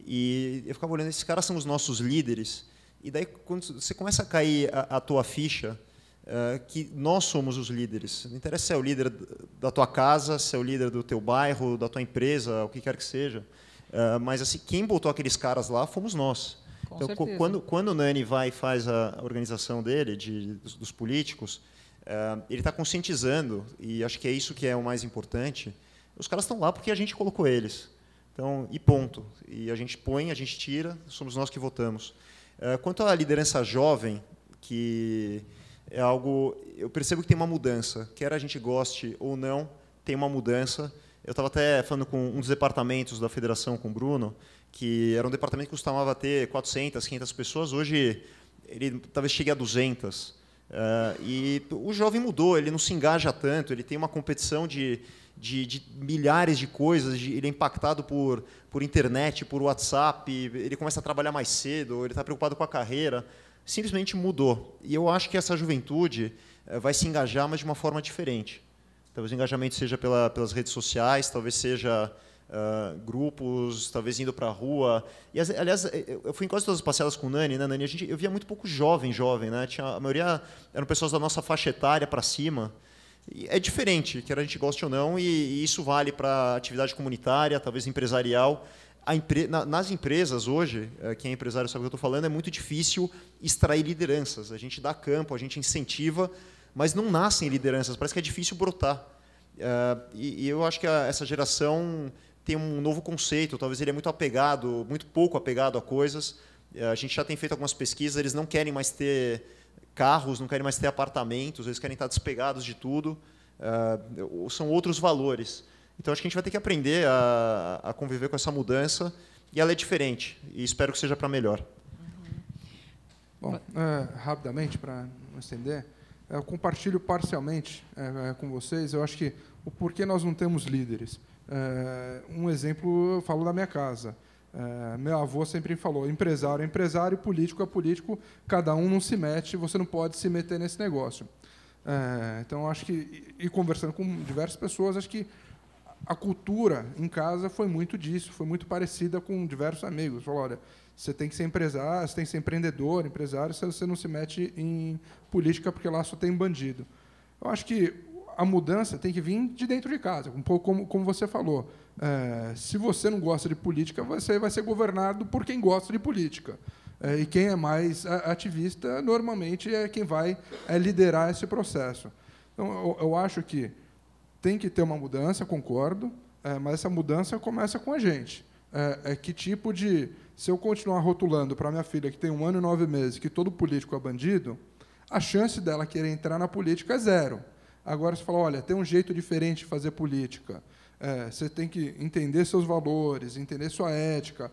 [SPEAKER 3] e eu ficava olhando, esses caras são os nossos líderes, e daí quando você começa a cair a, a tua ficha, é, que nós somos os líderes. Não interessa se é o líder da tua casa, se é o líder do teu bairro, da tua empresa, o que quer que seja, é, mas assim quem botou aqueles caras lá fomos nós. Com então, quando, quando o Nani vai e faz a organização dele, de, dos, dos políticos, ah, ele está conscientizando, e acho que é isso que é o mais importante. Os caras estão lá porque a gente colocou eles. Então, e ponto. E a gente põe, a gente tira, somos nós que votamos. Ah, quanto à liderança jovem, que é algo. Eu percebo que tem uma mudança, quer a gente goste ou não, tem uma mudança. Eu estava até falando com um dos departamentos da federação, com o Bruno, que era um departamento que costumava ter 400, 500 pessoas, hoje ele talvez chegue a 200. Uh, e o jovem mudou, ele não se engaja tanto, ele tem uma competição de, de, de milhares de coisas, de, ele é impactado por, por internet, por WhatsApp, ele começa a trabalhar mais cedo, ele está preocupado com a carreira, simplesmente mudou. E eu acho que essa juventude eh, vai se engajar, mas de uma forma diferente. Talvez o engajamento seja pela, pelas redes sociais, talvez seja Uh, grupos, talvez indo para a rua. E, aliás, eh, eu fui em quase todas as passeadas com o Nani, né, Nani? A gente, eu via muito pouco jovem, jovem, né? Tinha, a maioria eram pessoas da nossa faixa etária para cima. E é diferente, quer a gente goste ou não, e, e isso vale para atividade comunitária, talvez empresarial. Empre, nas empresas hoje, eh, quem é empresário sabe o que eu estou falando, é muito difícil extrair lideranças. A gente dá campo, a gente incentiva, mas não nascem lideranças, parece que é difícil brotar. Eh, e, eu acho que essa geração tem um novo conceito, talvez ele é muito apegado, muito pouco apegado a coisas. Eh, a gente já tem feito algumas pesquisas, eles não querem mais ter carros, não querem mais ter apartamentos, eles querem estar despegados de tudo. Uh, são outros valores. Então acho que a gente vai ter que aprender a, a conviver com essa mudança e ela é diferente e espero que seja para melhor. Bom,
[SPEAKER 4] é, rapidamente para não estender, eu compartilho parcialmente é, com vocês. Eu acho que o porquê nós não temos líderes. Eh, um exemplo, eu falo da minha casa. Eh, meu avô sempre falou: empresário é empresário, político é político, cada um não se mete, você não pode se meter nesse negócio. Eh, então, acho que, e conversando com diversas pessoas, acho que a cultura em casa foi muito disso, foi muito parecida com diversos amigos. Falou, olha, você tem que ser empresário, você tem que ser empreendedor, empresário, você não se mete em política porque lá só tem bandido. Eu acho que a mudança tem que vir de dentro de casa, um pouco como, como você falou. É, se você não gosta de política, você vai ser governado por quem gosta de política. É, e quem é mais ativista, normalmente, é quem vai é, liderar esse processo. Então, eu, eu, acho que tem que ter uma mudança, concordo, é, mas essa mudança começa com a gente. É, é que tipo de. Se eu continuar rotulando para minha filha, que tem um ano e nove meses, que todo político é bandido, a chance dela querer entrar na política é zero Agora você fala, olha, tem um jeito diferente de fazer política. É, você tem que entender seus valores, entender sua ética.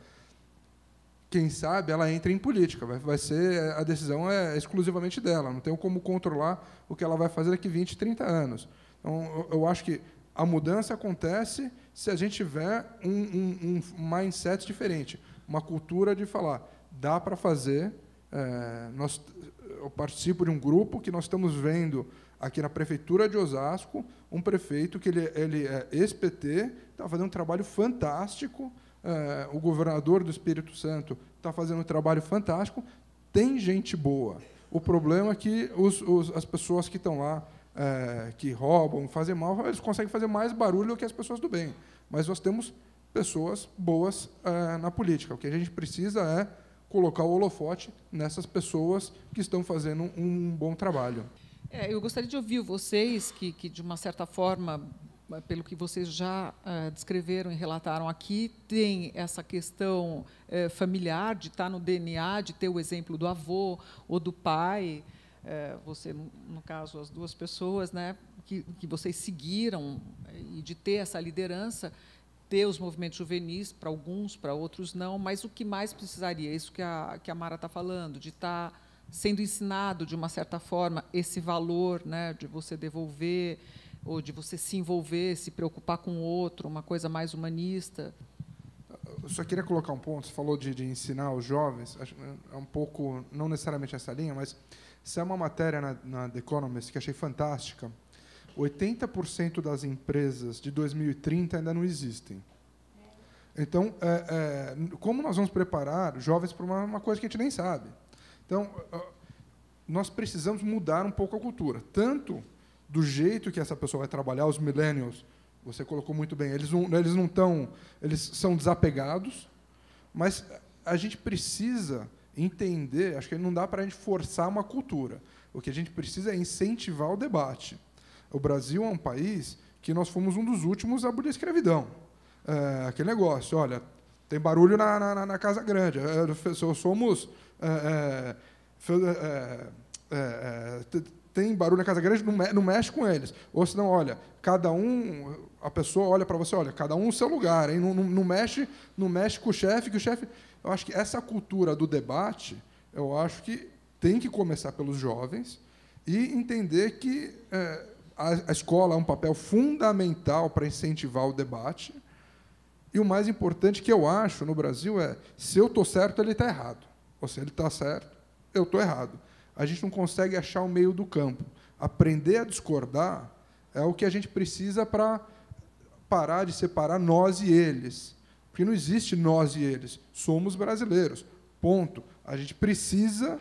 [SPEAKER 4] Quem sabe ela entra em política, vai, vai ser é, a decisão é exclusivamente dela, não tem como controlar o que ela vai fazer daqui 20, 30 anos. Então, eu, eu acho que a mudança acontece se a gente tiver um, um, um mindset diferente, uma cultura de falar, dá para fazer, é, nós, eu participo de um grupo que nós estamos vendo aqui na Prefeitura de Osasco, um prefeito que ele, ele é ex-PT, está fazendo um trabalho fantástico, é, o governador do Espírito Santo está fazendo um trabalho fantástico, tem gente boa. O problema é que os, os, as pessoas que estão lá, é, que roubam, fazem mal, eles conseguem fazer mais barulho do que as pessoas do bem. Mas nós temos pessoas boas é, na política. O que a gente precisa é colocar o holofote nessas pessoas que estão fazendo um bom trabalho.
[SPEAKER 1] É, eu gostaria de ouvir vocês, que, que de uma certa forma, pelo que vocês já uh, descreveram e relataram aqui, tem essa questão uh, familiar, de estar tá no DNA, de ter o exemplo do avô ou do pai, uh, você, no caso, as duas pessoas, né, que, que vocês seguiram, e de ter essa liderança, ter os movimentos juvenis, para alguns, para outros não, mas o que mais precisaria? É isso que a, que a Mara está falando, de estar tá sendo ensinado de uma certa forma esse valor, né, de você devolver ou de você se envolver, se preocupar com o outro, uma coisa mais humanista. Eu só queria
[SPEAKER 4] colocar um ponto. Você falou de, de ensinar os jovens, é um pouco não necessariamente essa linha, mas se é uma matéria na, na The Economist que achei fantástica. 80% das empresas de 2030 ainda não existem. Então, é, é, como nós vamos preparar jovens para uma, uma coisa que a gente nem sabe? Então, nós precisamos mudar um pouco a cultura, tanto do jeito que essa pessoa vai trabalhar, os millennials, você colocou muito bem, eles não, eles não estão, eles são desapegados, mas a gente precisa entender, acho que não dá para a gente forçar uma cultura. O que a gente precisa é incentivar o debate. O Brasil é um país que nós fomos um dos últimos a abolir a escravidão. É, aquele negócio, olha, tem barulho na, na, na Casa Grande. É, é, somos. É, é, é tem barulho na Casa Grande, não, me, não mexe com eles. Ou senão, olha, cada um, a pessoa olha para você, olha, cada um no seu lugar, hein? Não, não, não mexe, não mexe com o chefe, que o chefe. Eu acho que essa cultura do debate, eu acho que tem que começar pelos jovens e entender que é, a, a escola é um papel fundamental para incentivar o debate e o mais importante que eu acho no Brasil é: se eu estou certo, ele está errado. Ou se ele está certo, eu estou errado. A gente não consegue achar o meio do campo. Aprender a discordar é o que a gente precisa para parar de separar nós e eles. Porque não existe nós e eles. Somos brasileiros. Ponto. A gente precisa,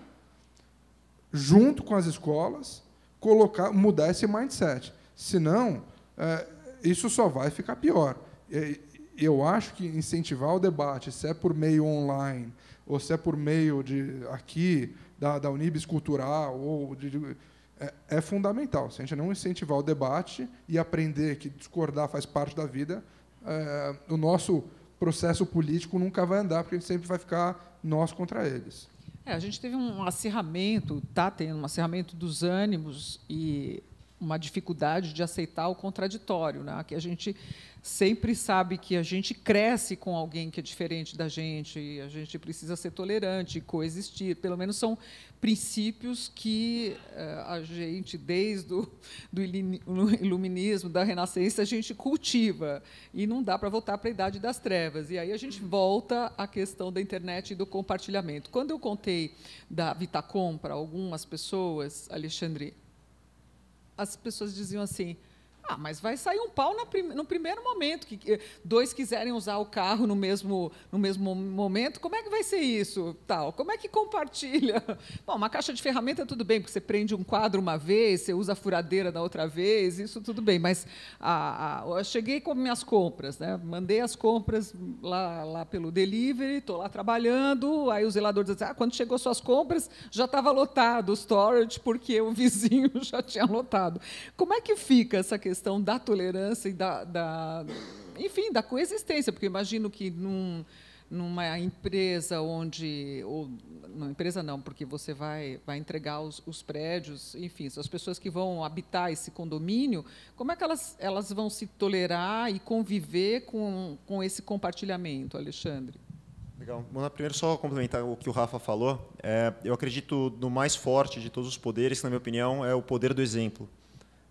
[SPEAKER 4] junto com as escolas, colocar, mudar esse mindset. Senão, é, isso só vai ficar pior. E, eu acho que incentivar o debate, se é por meio online, ou se é por meio de aqui, da, da Unibis Cultural, ou de, de, é, é, fundamental. Se a gente não incentivar o debate e aprender que discordar faz parte da vida, é, o nosso processo político nunca vai andar, porque a gente sempre vai ficar nós contra eles.
[SPEAKER 1] É, a gente teve um acirramento, está tendo um acirramento dos ânimos e uma dificuldade de aceitar o contraditório, né? que a gente sempre sabe que a gente cresce com alguém que é diferente da gente, e a gente precisa ser tolerante, coexistir. Pelo menos são princípios que eh, a gente, desde o do iluminismo, da renascença, a gente cultiva. E não dá para voltar para a Idade das Trevas. E aí a gente volta à questão da internet e do compartilhamento. Quando eu contei da Vitacom para algumas pessoas, Alexandre, as pessoas diziam assim: ah, mas vai sair um pau no primeiro momento que dois quiserem usar o carro no mesmo, no mesmo momento. Como é que vai ser isso? Tal. Como é que compartilha? *laughs* Bom, uma caixa de ferramenta tudo bem, porque você prende um quadro uma vez, você usa a furadeira da outra vez, isso tudo bem. Mas a, eu cheguei com minhas compras, né? Mandei as compras lá, lá pelo delivery, estou lá trabalhando. Aí o zelador diz: assim, ah, quando chegou suas compras, já estava lotado o storage porque o *laughs* vizinho já tinha lotado. Como é que fica essa questão? questão da tolerância e da, da enfim, da coexistência, porque imagino que num, numa empresa onde ou não empresa não porque você vai vai entregar os, os, prédios enfim as pessoas que vão habitar esse condomínio como é que elas elas vão se tolerar e conviver com, com esse compartilhamento Alexandre
[SPEAKER 3] legal Mona primeiro só complementar o que o Rafa falou é, eu acredito no mais forte de todos os poderes que, na minha opinião é o poder do exemplo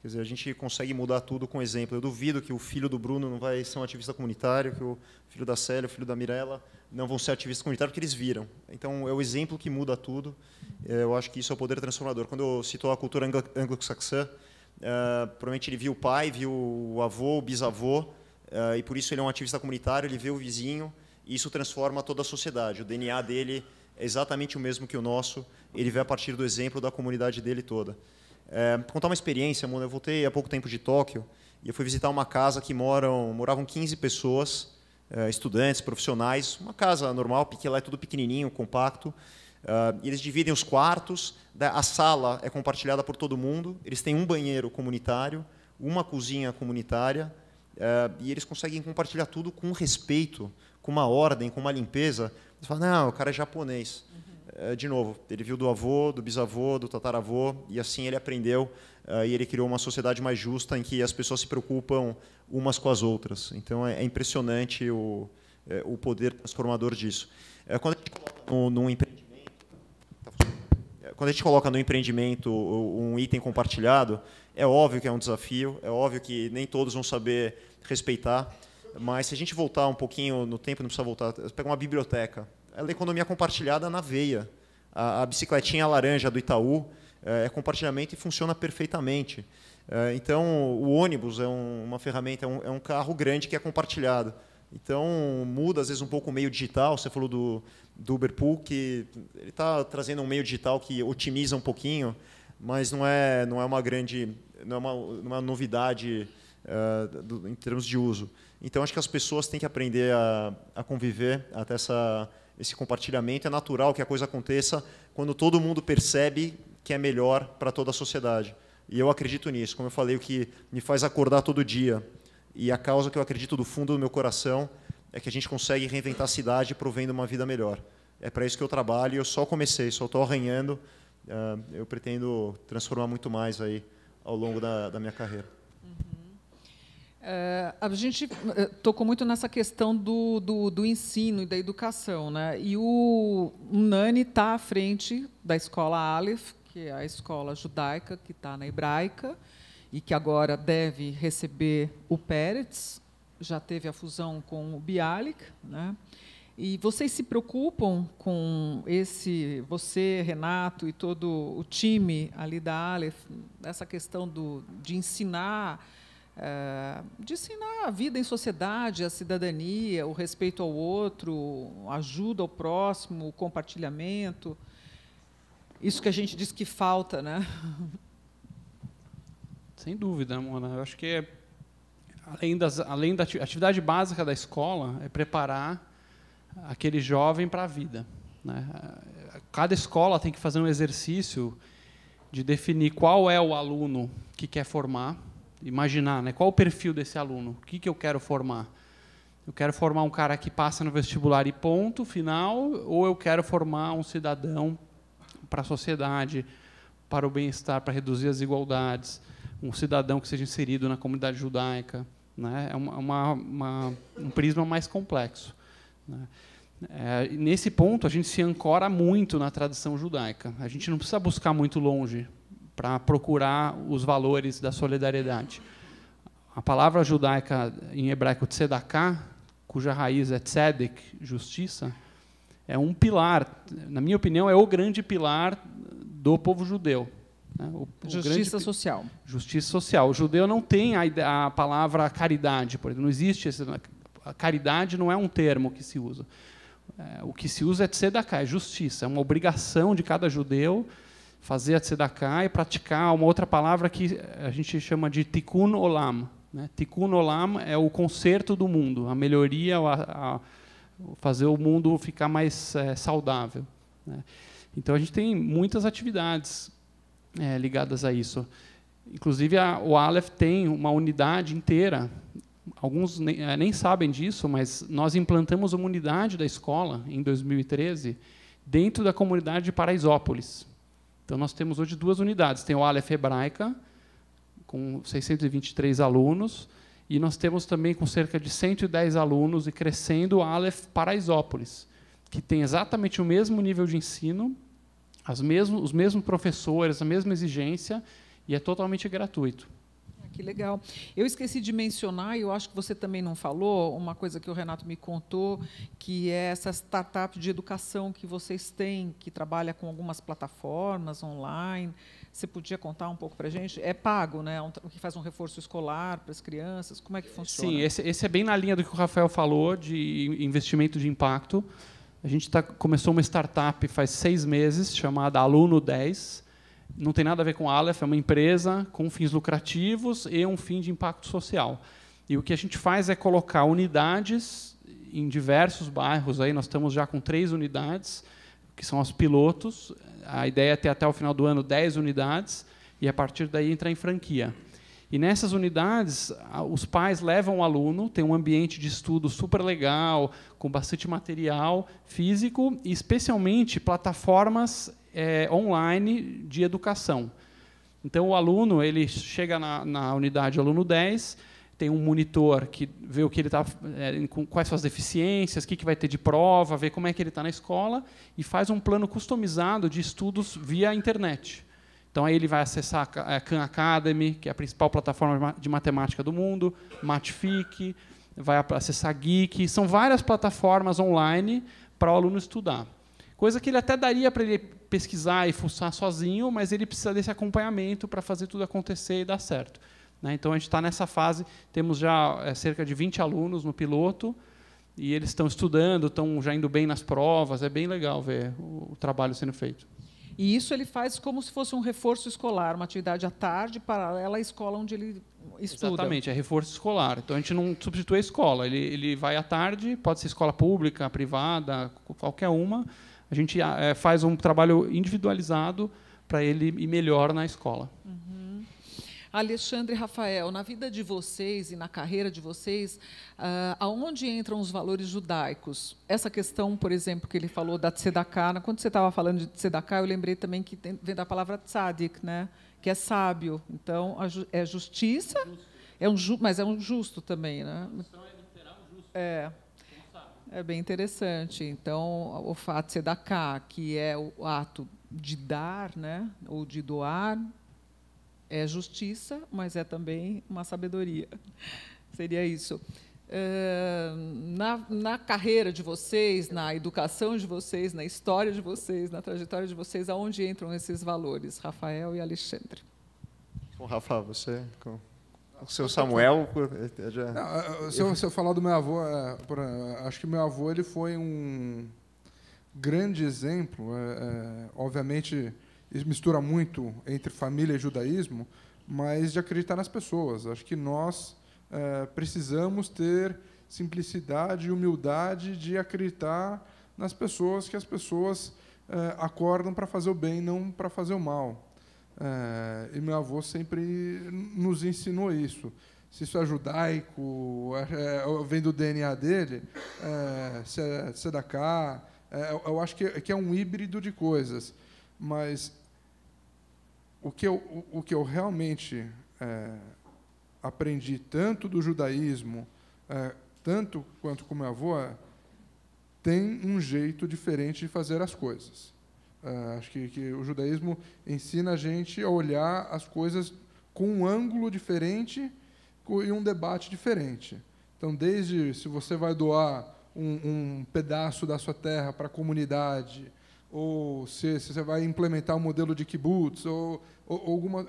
[SPEAKER 3] Quer dizer, a gente consegue mudar tudo com exemplo. Eu duvido que o filho do Bruno não vai ser um ativista comunitário, que o filho da Célia, o filho da Mirella não vão ser ativistas comunitários porque eles viram. Então, é o exemplo que muda tudo. É, eu acho que isso é o poder transformador. Quando eu citou a cultura anglo-saxã, uh, provavelmente ele viu o pai, viu o avô, o bisavô, é, e por isso ele é um ativista comunitário, ele vê o vizinho, e isso transforma toda a sociedade. O DNA dele é exatamente o mesmo que o nosso, ele vê a partir do exemplo da comunidade dele toda. É, contar uma experiência, Eu voltei há pouco tempo de Tóquio e eu fui visitar uma casa que moram, moravam 15 pessoas, é, estudantes, profissionais. Uma casa normal, lá é tudo pequenininho, compacto. É, eles dividem os quartos, a sala é compartilhada por todo mundo, eles têm um banheiro comunitário, uma cozinha comunitária, é, e eles conseguem compartilhar tudo com respeito, com uma ordem, com uma limpeza. Eles falam, não, o cara é japonês. Eh, de novo, ele viu do avô, do bisavô, do tataravô, e assim ele aprendeu eh, e ele criou uma sociedade mais justa em que as pessoas se preocupam umas com as outras. Então é, é impressionante o, eh, o poder transformador disso. Quando a gente coloca no, num empreendimento, tá quando a gente coloca no empreendimento um item compartilhado, é óbvio que é um desafio, é óbvio que nem todos vão saber respeitar, mas se a gente voltar um pouquinho no tempo, não precisa voltar, pega uma biblioteca ela é economia compartilhada na veia. A, a bicicletinha laranja do Itaú é, é compartilhamento e funciona perfeitamente. É, então, o ônibus é um, uma ferramenta, é um, é um carro grande que é compartilhado. Então, muda às vezes um pouco o meio digital. Você falou do, do Uber Pool, que ele está trazendo um meio digital que otimiza um pouquinho, mas não é, não é uma grande não é uma, é uma novidade uh, do, em termos de uso. Então, acho que as pessoas têm que aprender a, a conviver até essa, esse compartilhamento. É natural que a coisa aconteça quando todo mundo percebe que é melhor para toda a sociedade. E eu acredito nisso. Como eu falei, o que me faz acordar todo dia e a causa que eu acredito do fundo do meu coração é que a gente consegue reinventar a cidade provendo uma vida melhor. É para isso que eu trabalho e eu só comecei, só estou arranhando. Uh, eu pretendo transformar muito mais aí ao longo da, da minha carreira.
[SPEAKER 1] É, a gente é, tocou muito nessa questão do, do, do, ensino e da educação. Né? E o, Nani está à frente da escola Aleph, que é a escola judaica que está na hebraica e que agora deve receber o Peretz, já teve a fusão com o Bialik. Né? E vocês se preocupam com esse, você, Renato, e todo o time ali da Aleph, essa questão do, de ensinar eh, de ensinar a vida em sociedade, a cidadania, o respeito ao outro, ajuda ao próximo, o compartilhamento. Isso que a gente diz que falta, né? *laughs* Sem dúvida, Mona. Eu acho que é,
[SPEAKER 2] além, das, além da atividade básica da escola é preparar aquele jovem para a vida. Né? Cada escola tem que fazer um exercício de definir qual é o aluno que quer formar imaginar, né? Qual o perfil desse aluno? O que, que eu quero formar? Eu quero formar um cara que passa no vestibular e ponto, final, ou eu quero formar um cidadão para a sociedade, para o bem-estar, para reduzir as desigualdades, um cidadão que seja inserido na comunidade judaica. Né? É uma, uma, um prisma mais complexo. Né? É, nesse ponto, a gente se ancora muito na tradição judaica. A gente não precisa buscar muito longe para procurar os valores da solidariedade. A palavra judaica em hebraico tzedakah, cuja raiz é tzedek, justiça, é um pilar, na minha opinião, é o grande pilar do povo judeu. Né? O, justiça o social. Justiça social. O judeu não tem a, a palavra caridade, por exemplo, não existe esse, a caridade não é um termo que se usa. É, o que se usa é tzedakah, é justiça, é uma obrigação de cada judeu fazer a tzedakah e praticar uma outra palavra que a gente chama de tikkun olam. Né? Tikkun olam é o conserto do mundo, a melhoria, a, a fazer o mundo ficar mais é, saudável. Né? Então a gente tem muitas atividades é, ligadas a isso. Inclusive a, o Aleph tem uma unidade inteira. Alguns nem, é, nem sabem disso, mas nós implantamos uma unidade da escola em 2013 dentro da comunidade de Paraisópolis. Então, nós temos hoje duas unidades. Tem o Aleph Hebraica, com 623 alunos, e nós temos também com cerca de 110 alunos e crescendo o Aleph Paraisópolis, que tem exatamente o mesmo nível de ensino, as os mesmos professores, a mesma exigência, e é totalmente gratuito.
[SPEAKER 1] Que legal. Eu esqueci de mencionar, e eu acho que você também não falou, uma coisa que o Renato me contou, que é essa startup de educação que vocês têm, que trabalha com algumas plataformas online. Você podia contar um pouco para a gente? É pago, né? O é que faz um reforço escolar para as crianças? Como é que funciona? Sim,
[SPEAKER 2] esse, esse é bem na linha do que o Rafael falou de investimento de impacto. A gente tá, começou uma startup faz seis meses chamada Aluno 10, não tem nada a ver com Aleph, é uma empresa com fins lucrativos e um fim de impacto social. E o que a gente faz é colocar unidades em diversos bairros. Aí nós estamos já com três unidades, que são as pilotos. A ideia é ter até o final do ano 10 unidades e a partir daí entrar em franquia. E nessas unidades, os pais levam o aluno, tem um ambiente de estudo super legal, com bastante material físico e especialmente plataformas é, online de educação. Então, o aluno ele chega na, na unidade aluno 10, tem um monitor que vê o que ele está, é, quais suas deficiências, o que, que vai ter de prova, vê como é que ele está na escola e faz um plano customizado de estudos via internet. Então aí ele vai acessar a é, Khan Academy, que é a principal plataforma de matemática do mundo, Matfic, vai acessar Geek, são várias plataformas online para o aluno estudar. Coisa que ele até daria para ele pesquisar e fuçar sozinho, mas ele precisa desse acompanhamento para fazer tudo acontecer e dar certo. Né? Então, a gente está nessa fase, temos já é, cerca de 20 alunos no piloto, e eles estão estudando, estão já indo bem nas provas, é bem legal ver o, o trabalho sendo feito.
[SPEAKER 1] E isso ele faz como se fosse um reforço escolar, uma atividade à tarde paralela à escola onde ele estuda. Exatamente, é
[SPEAKER 2] reforço escolar. Então a gente não substitui a escola, ele, ele vai à tarde, pode ser escola pública, privada, qualquer uma, a gente ah, é, faz um trabalho individualizado para ele ir melhor na escola.
[SPEAKER 1] Uhum. Alexandre e Rafael, na vida de vocês e na carreira de vocês, uh, aonde entram os valores judaicos? Essa questão, por exemplo, que ele falou da tzedaká. Né? quando você estava falando de tzedaká, eu lembrei também que tem, vem da palavra tzadik, né? que é sábio. Então, ju é justiça, é um mas é um justo também. Né? É, literal, justo. é. É bem interessante. Então, o fato de ser dar cá, que é o ato de dar, né, ou de doar, é justiça, mas é também uma sabedoria. *laughs* Seria isso. É, na, na carreira de vocês, na educação de vocês, na história de vocês, na trajetória de vocês, aonde entram esses valores, Rafael e Alexandre?
[SPEAKER 3] Com Rafa, você? Com... O seu Samuel. Eh, já... Não, eh, eh, se, eu, se,
[SPEAKER 4] eu, falar do meu avô, acho que meu avô ele foi um grande exemplo. É, obviamente, mistura muito entre família e judaísmo, mas de acreditar nas pessoas. Acho que nós é, precisamos ter simplicidade e humildade de acreditar nas pessoas, que as pessoas acordam para fazer o bem, não para fazer o mal. É, e meu avô sempre nos ensinou isso. Se isso é judaico, é, é vem do DNA dele, é, se é, se é da cá, é, eu, eu acho que, que é um híbrido de coisas. Mas o que eu, o, o que eu realmente é, aprendi tanto do judaísmo, tanto quanto com meu avô, tem um jeito diferente de fazer as coisas. Uh, acho que, que o judaísmo ensina a gente a olhar as coisas com um ângulo diferente e um debate diferente. Então, desde se você vai doar um, um pedaço da sua terra para a comunidade, ou se, se, você vai implementar um modelo de kibbutz, ou, ou, ou alguma.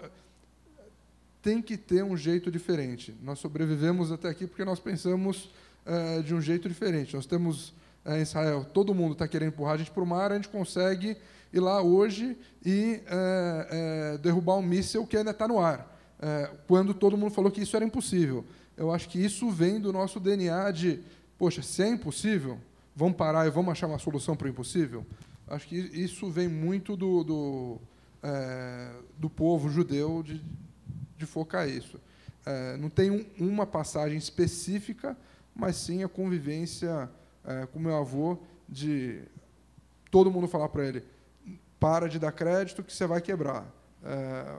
[SPEAKER 4] Tem que ter um jeito diferente. Nós sobrevivemos até aqui porque nós pensamos uh, de um jeito diferente. Nós temos uh, é, em Israel, todo mundo está querendo empurrar a gente para o mar, a gente consegue ir lá hoje e é, é, derrubar um míssil que ainda está no ar, é, quando todo mundo falou que isso era impossível. Eu acho que isso vem do nosso DNA de, poxa, se é impossível, vamos parar e vamos achar uma solução para o impossível. Acho que isso vem muito do, do, é, do povo judeu de, de focar isso. É, não tem um, uma passagem específica, mas sim a convivência é, com meu avô de todo mundo falar para ele para de dar crédito que você vai quebrar. É,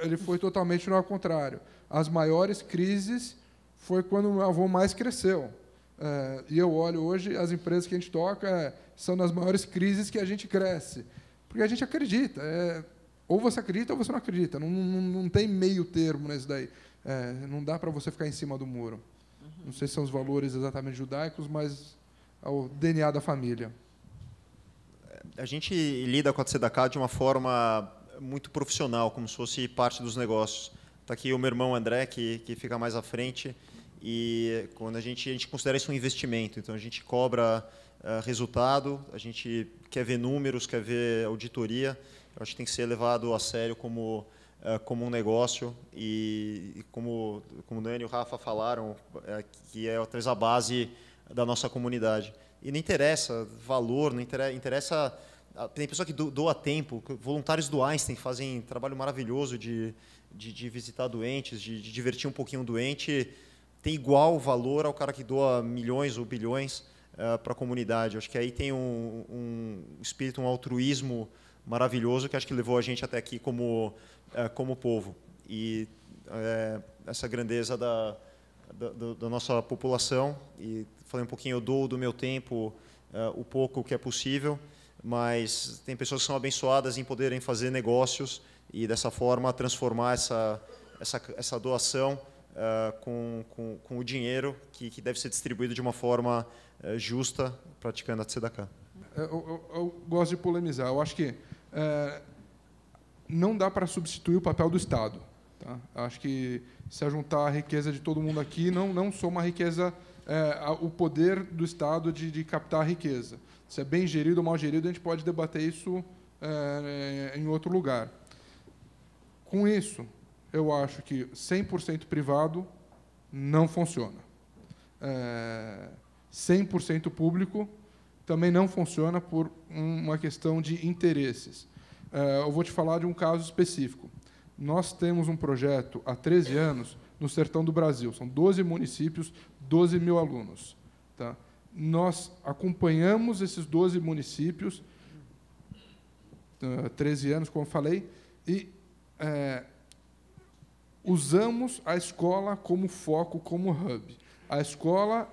[SPEAKER 4] ele foi totalmente no contrário. As maiores crises foi quando o meu avô mais cresceu. É, e eu olho hoje, as empresas que a gente toca é, são nas maiores crises que a gente cresce. Porque a gente acredita. É, ou você acredita ou você não acredita. Não, não, não tem meio termo nesse daí. É, não dá para você ficar em cima do muro. Não sei se são os valores exatamente judaicos, mas é o DNA da
[SPEAKER 3] família a gente lida com a TCDK de uma forma muito profissional, como se fosse parte dos negócios. Está aqui o meu irmão André, que, que fica mais à frente, e quando a gente, a gente considera isso um investimento, então a gente cobra uh, resultado, a gente quer ver números, quer ver auditoria, eu acho que tem que ser levado a sério como, uh, como um negócio, e, e, como, como o Dani e o Rafa falaram, eh, que é talvez a base da nossa comunidade. E não interessa valor, não interessa, interessa tem pessoa que doa tempo, voluntários do Einstein fazem trabalho maravilhoso de, de, de visitar doentes, de, de, divertir um pouquinho o doente, tem igual valor ao cara que doa milhões ou bilhões uh, eh, para a comunidade. Acho que aí tem um, um, espírito, um altruísmo maravilhoso que acho que levou a gente até aqui como, uh, como povo. E uh, essa grandeza da, da, da nossa população e falei um pouquinho, eu dou do meu tempo uh, o pouco que é possível, mas tem pessoas que são abençoadas em poderem fazer negócios e, dessa forma, transformar essa, essa, essa doação uh, com, com, com, o dinheiro que, que, deve ser distribuído de uma forma uh, justa, praticando a Tzedakah.
[SPEAKER 4] É, eu, eu, eu, gosto de polemizar. Eu acho que não dá para substituir o papel do Estado. Tá? Acho que se juntar a riqueza de todo mundo aqui, não, não sou uma riqueza é, o poder do Estado de, de captar riqueza. Se é bem gerido ou mal gerido, a gente pode debater isso é, é em outro lugar. Com isso, eu acho que 100% privado não funciona. É, 100% público também não funciona por uma questão de interesses. É, eu vou te falar de um caso específico. Nós temos um projeto há 13 anos no sertão do Brasil. São 12 municípios, 12 mil alunos. Tá? Nós acompanhamos esses 12 municípios, 13 tá, anos, como falei, e é, usamos a escola como foco, como hub. A escola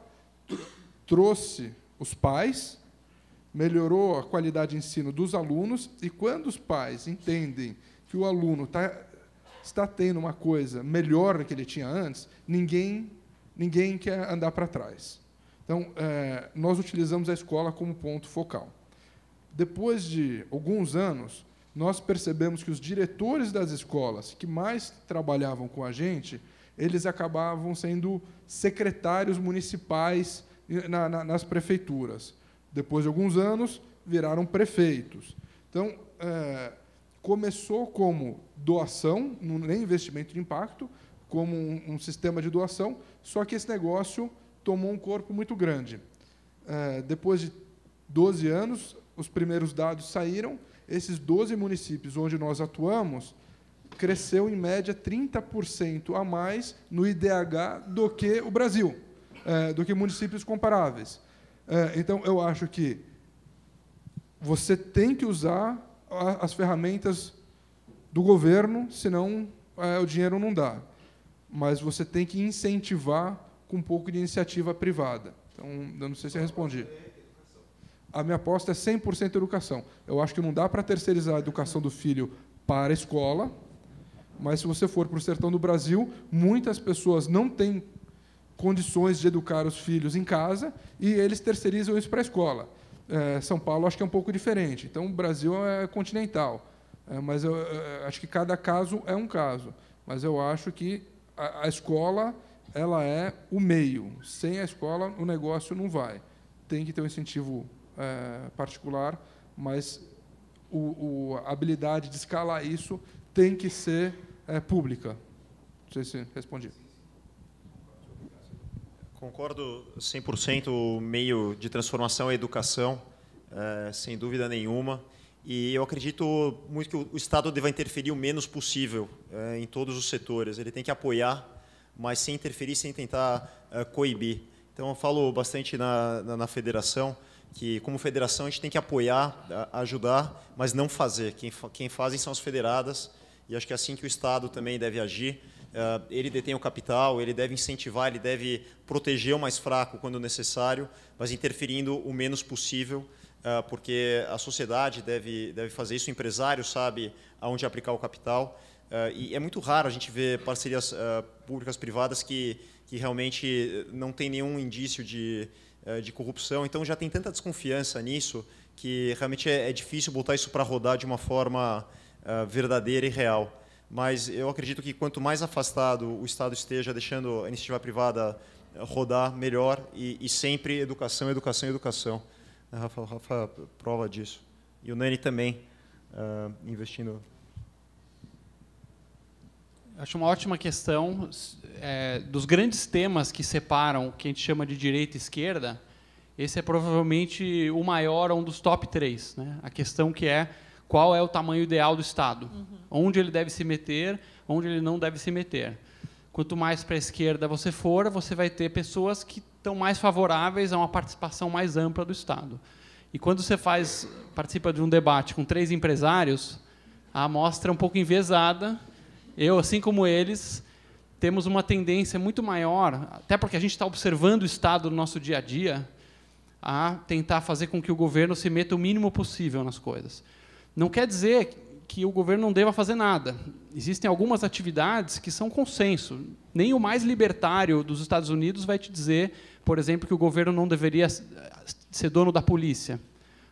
[SPEAKER 4] trouxe os pais, melhorou a qualidade de ensino dos alunos, e quando os pais entendem que o aluno está está tendo uma coisa melhor do que ele tinha antes, ninguém, ninguém quer andar para trás. Então, é, nós utilizamos a escola como ponto focal. Depois de alguns anos, nós percebemos que os diretores das escolas que mais trabalhavam com a gente, eles acabavam sendo secretários municipais na, na, nas prefeituras. Depois de alguns anos, viraram prefeitos. Então, é, começou como doação, nem investimento de impacto, como um, um, sistema de doação, só que esse negócio tomou um corpo muito grande. É, depois de 12 anos, os primeiros dados saíram, esses 12 municípios onde nós atuamos, cresceu em média 30% a mais no IDH do que o Brasil, é, do que municípios comparáveis. É, então, eu acho que você tem que usar as ferramentas do governo, senão é, o dinheiro não dá. Mas você tem que incentivar com um pouco de iniciativa privada. Então, eu não sei se eu respondi. A minha aposta é 100% educação. Eu acho que não dá para terceirizar a educação do filho para a escola, mas se você for para o sertão do Brasil, muitas pessoas não têm condições de educar os filhos em casa e eles terceirizam isso para a escola é, São Paulo acho que é um pouco diferente. Então, o Brasil é continental, é, mas eu, eu é, é, acho que cada caso é um caso. Mas eu acho que a, a escola ela é o meio. Sem a escola, o negócio não vai. Tem que ter um incentivo é, particular, mas o, o, a habilidade de escalar isso tem que ser é, pública. Não sei se respondi.
[SPEAKER 3] Concordo 100%. O meio de transformação é educação, é, sem dúvida nenhuma. E eu acredito muito que o Estado deva interferir o menos possível é, em todos os setores. Ele tem que apoiar, mas sem interferir, sem tentar é, coibir. Então, eu falo bastante na, na, na, federação que, como federação, a gente tem que apoiar, ajudar, mas não fazer. Quem, quem fazem são as federadas, e acho que é assim que o Estado também deve agir. Uh, ele detém o capital, ele deve incentivar, ele deve proteger o mais fraco quando necessário, mas interferindo o menos possível, uh, porque a sociedade deve, deve fazer isso, o empresário sabe aonde aplicar o capital. Uh, e é muito raro a gente ver parcerias públicas privadas que, que realmente não tem nenhum indício de, de corrupção. Então já tem tanta desconfiança nisso que realmente é, é difícil botar isso para rodar de uma forma verdadeira e real mas eu acredito que quanto mais afastado o Estado esteja deixando a iniciativa privada eh, rodar, melhor e, e sempre educação, educação, educação. A né, Rafa, a Rafa prova disso. E o Nani também uh, investindo.
[SPEAKER 2] Acho uma ótima questão. É, dos grandes temas que separam o que a gente chama de direita e esquerda, esse é provavelmente o maior, um dos top três. Né? A questão que é qual é o tamanho ideal do Estado, uhum. onde ele deve se meter, onde ele não deve se meter. Quanto mais para a esquerda você for, você vai ter pessoas que estão mais favoráveis a uma participação mais ampla do Estado. E quando você faz participa de um debate com três empresários, a amostra é um pouco envesada. Eu, assim como eles, temos uma tendência muito maior, até porque a gente está observando o Estado no nosso dia a dia, a tentar fazer com que o governo se meta o mínimo possível nas coisas. Não quer dizer que o governo não deva fazer nada. Existem algumas atividades que são consenso. Nem o mais libertário dos Estados Unidos vai te dizer, por exemplo, que o governo não deveria eh, ser dono da polícia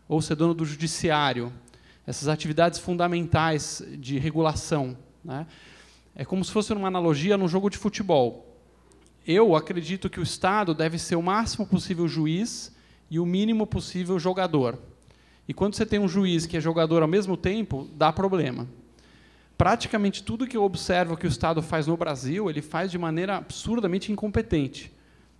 [SPEAKER 2] ou ser dono do judiciário. Essas atividades fundamentais de regulação. Né? É como se fosse uma analogia num jogo de futebol. Eu acredito que o Estado deve ser o máximo possível juiz e o mínimo possível jogador. E quando você tem um juiz que é jogador ao mesmo tempo, dá problema. Praticamente tudo que eu observo que o Estado faz no Brasil, ele faz de maneira absurdamente incompetente.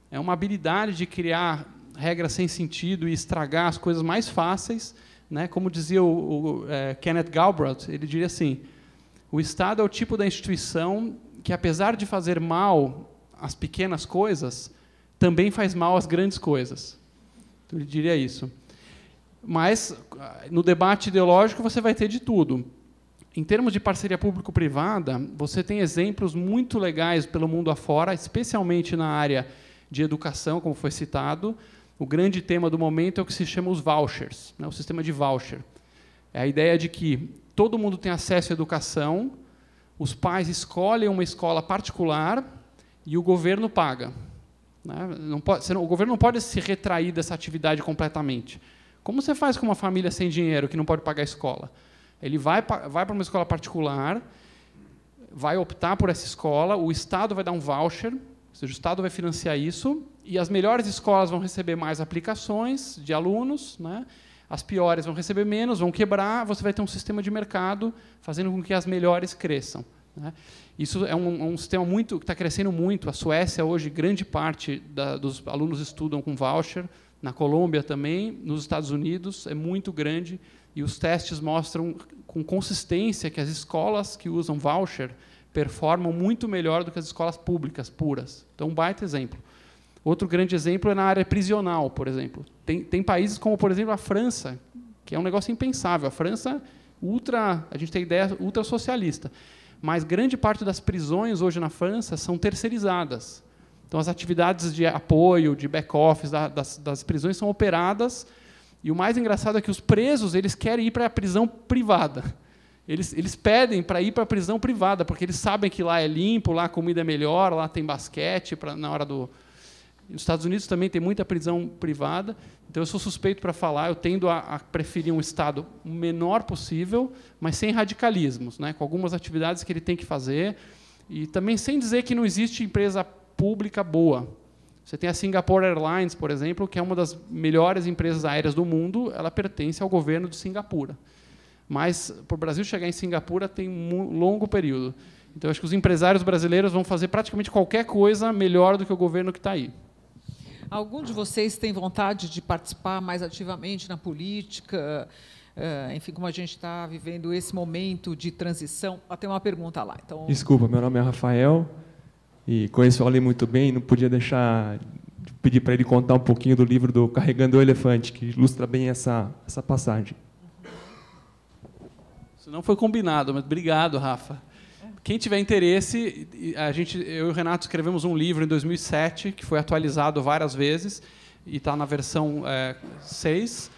[SPEAKER 2] É uma habilidade de criar regras sem sentido e estragar as coisas mais fáceis. Né? Como dizia o, o é, Kenneth Galbraith, ele diria assim: o Estado é o tipo da instituição que, apesar de fazer mal às pequenas coisas, também faz mal às grandes coisas. Então, ele diria isso. Mas ah, no debate ideológico você vai ter de tudo. Em termos de parceria público-privada, você tem exemplos muito legais pelo mundo afora, especialmente na área de educação, como foi citado. O grande tema do momento é o que se chama os vouchers, né, o sistema de voucher. É a ideia de que todo mundo tem acesso à educação, os pais escolhem uma escola particular e o governo paga. Né? Pode, o governo não pode se retrair dessa atividade completamente. Como você faz com uma família sem dinheiro que não pode pagar a escola? Ele vai, vai para uma escola particular, vai optar por essa escola, o Estado vai dar um voucher, ou seja, o Estado vai financiar isso, e as melhores escolas vão receber mais aplicações de alunos, né? as piores vão receber menos, vão quebrar, você vai ter um sistema de mercado fazendo com que as melhores cresçam. Né? Isso é um, um, sistema muito que está crescendo muito. A Suécia hoje grande parte da, dos alunos estudam com voucher, na Colômbia também, nos Estados Unidos é muito grande e os testes mostram com consistência que as escolas que usam voucher performam muito melhor do que as escolas públicas puras. Então, um baita exemplo. Outro grande exemplo é na área prisional, por exemplo. Tem, tem países como, por exemplo, a França, que é um negócio impensável. A França, ultra, a gente tem ideia ultra socialista, mas grande parte das prisões hoje na França são terceirizadas. Então, as atividades de apoio, de back-office da, das, das prisões são operadas. E o mais engraçado é que os presos eles querem ir para a prisão privada. Eles, eles pedem para ir para a prisão privada, porque eles sabem que lá é limpo, lá a comida é melhor, lá tem basquete pra, na hora do. Nos Estados Unidos também tem muita prisão privada, então eu sou suspeito para falar, eu tendo a, a, preferir um Estado menor possível, mas sem radicalismos, né? com algumas atividades que ele tem que fazer, e também sem dizer que não existe empresa pública boa. Você tem a Singapore Airlines, por exemplo, que é uma das melhores empresas aéreas do mundo, ela pertence ao governo de Singapura. Mas para o Brasil chegar em Singapura tem um longo período. Então, acho que os empresários brasileiros vão fazer praticamente qualquer coisa melhor do que o
[SPEAKER 1] governo que está aí. Algum de vocês tem vontade de participar mais ativamente na política? Eh, enfim, como a gente está vivendo esse momento de transição. Ah, tem uma pergunta lá. Então...
[SPEAKER 2] Desculpa, meu nome é Rafael e conheço o Ale muito bem, não podia deixar de pedir para ele contar um pouquinho do livro do Carregando o Elefante, que ilustra bem essa, essa passagem. Isso não foi combinado, mas obrigado, Rafa. Quem tiver interesse, a gente, eu e o Renato escrevemos um livro em 2007 que foi atualizado várias vezes e está na versão é, 6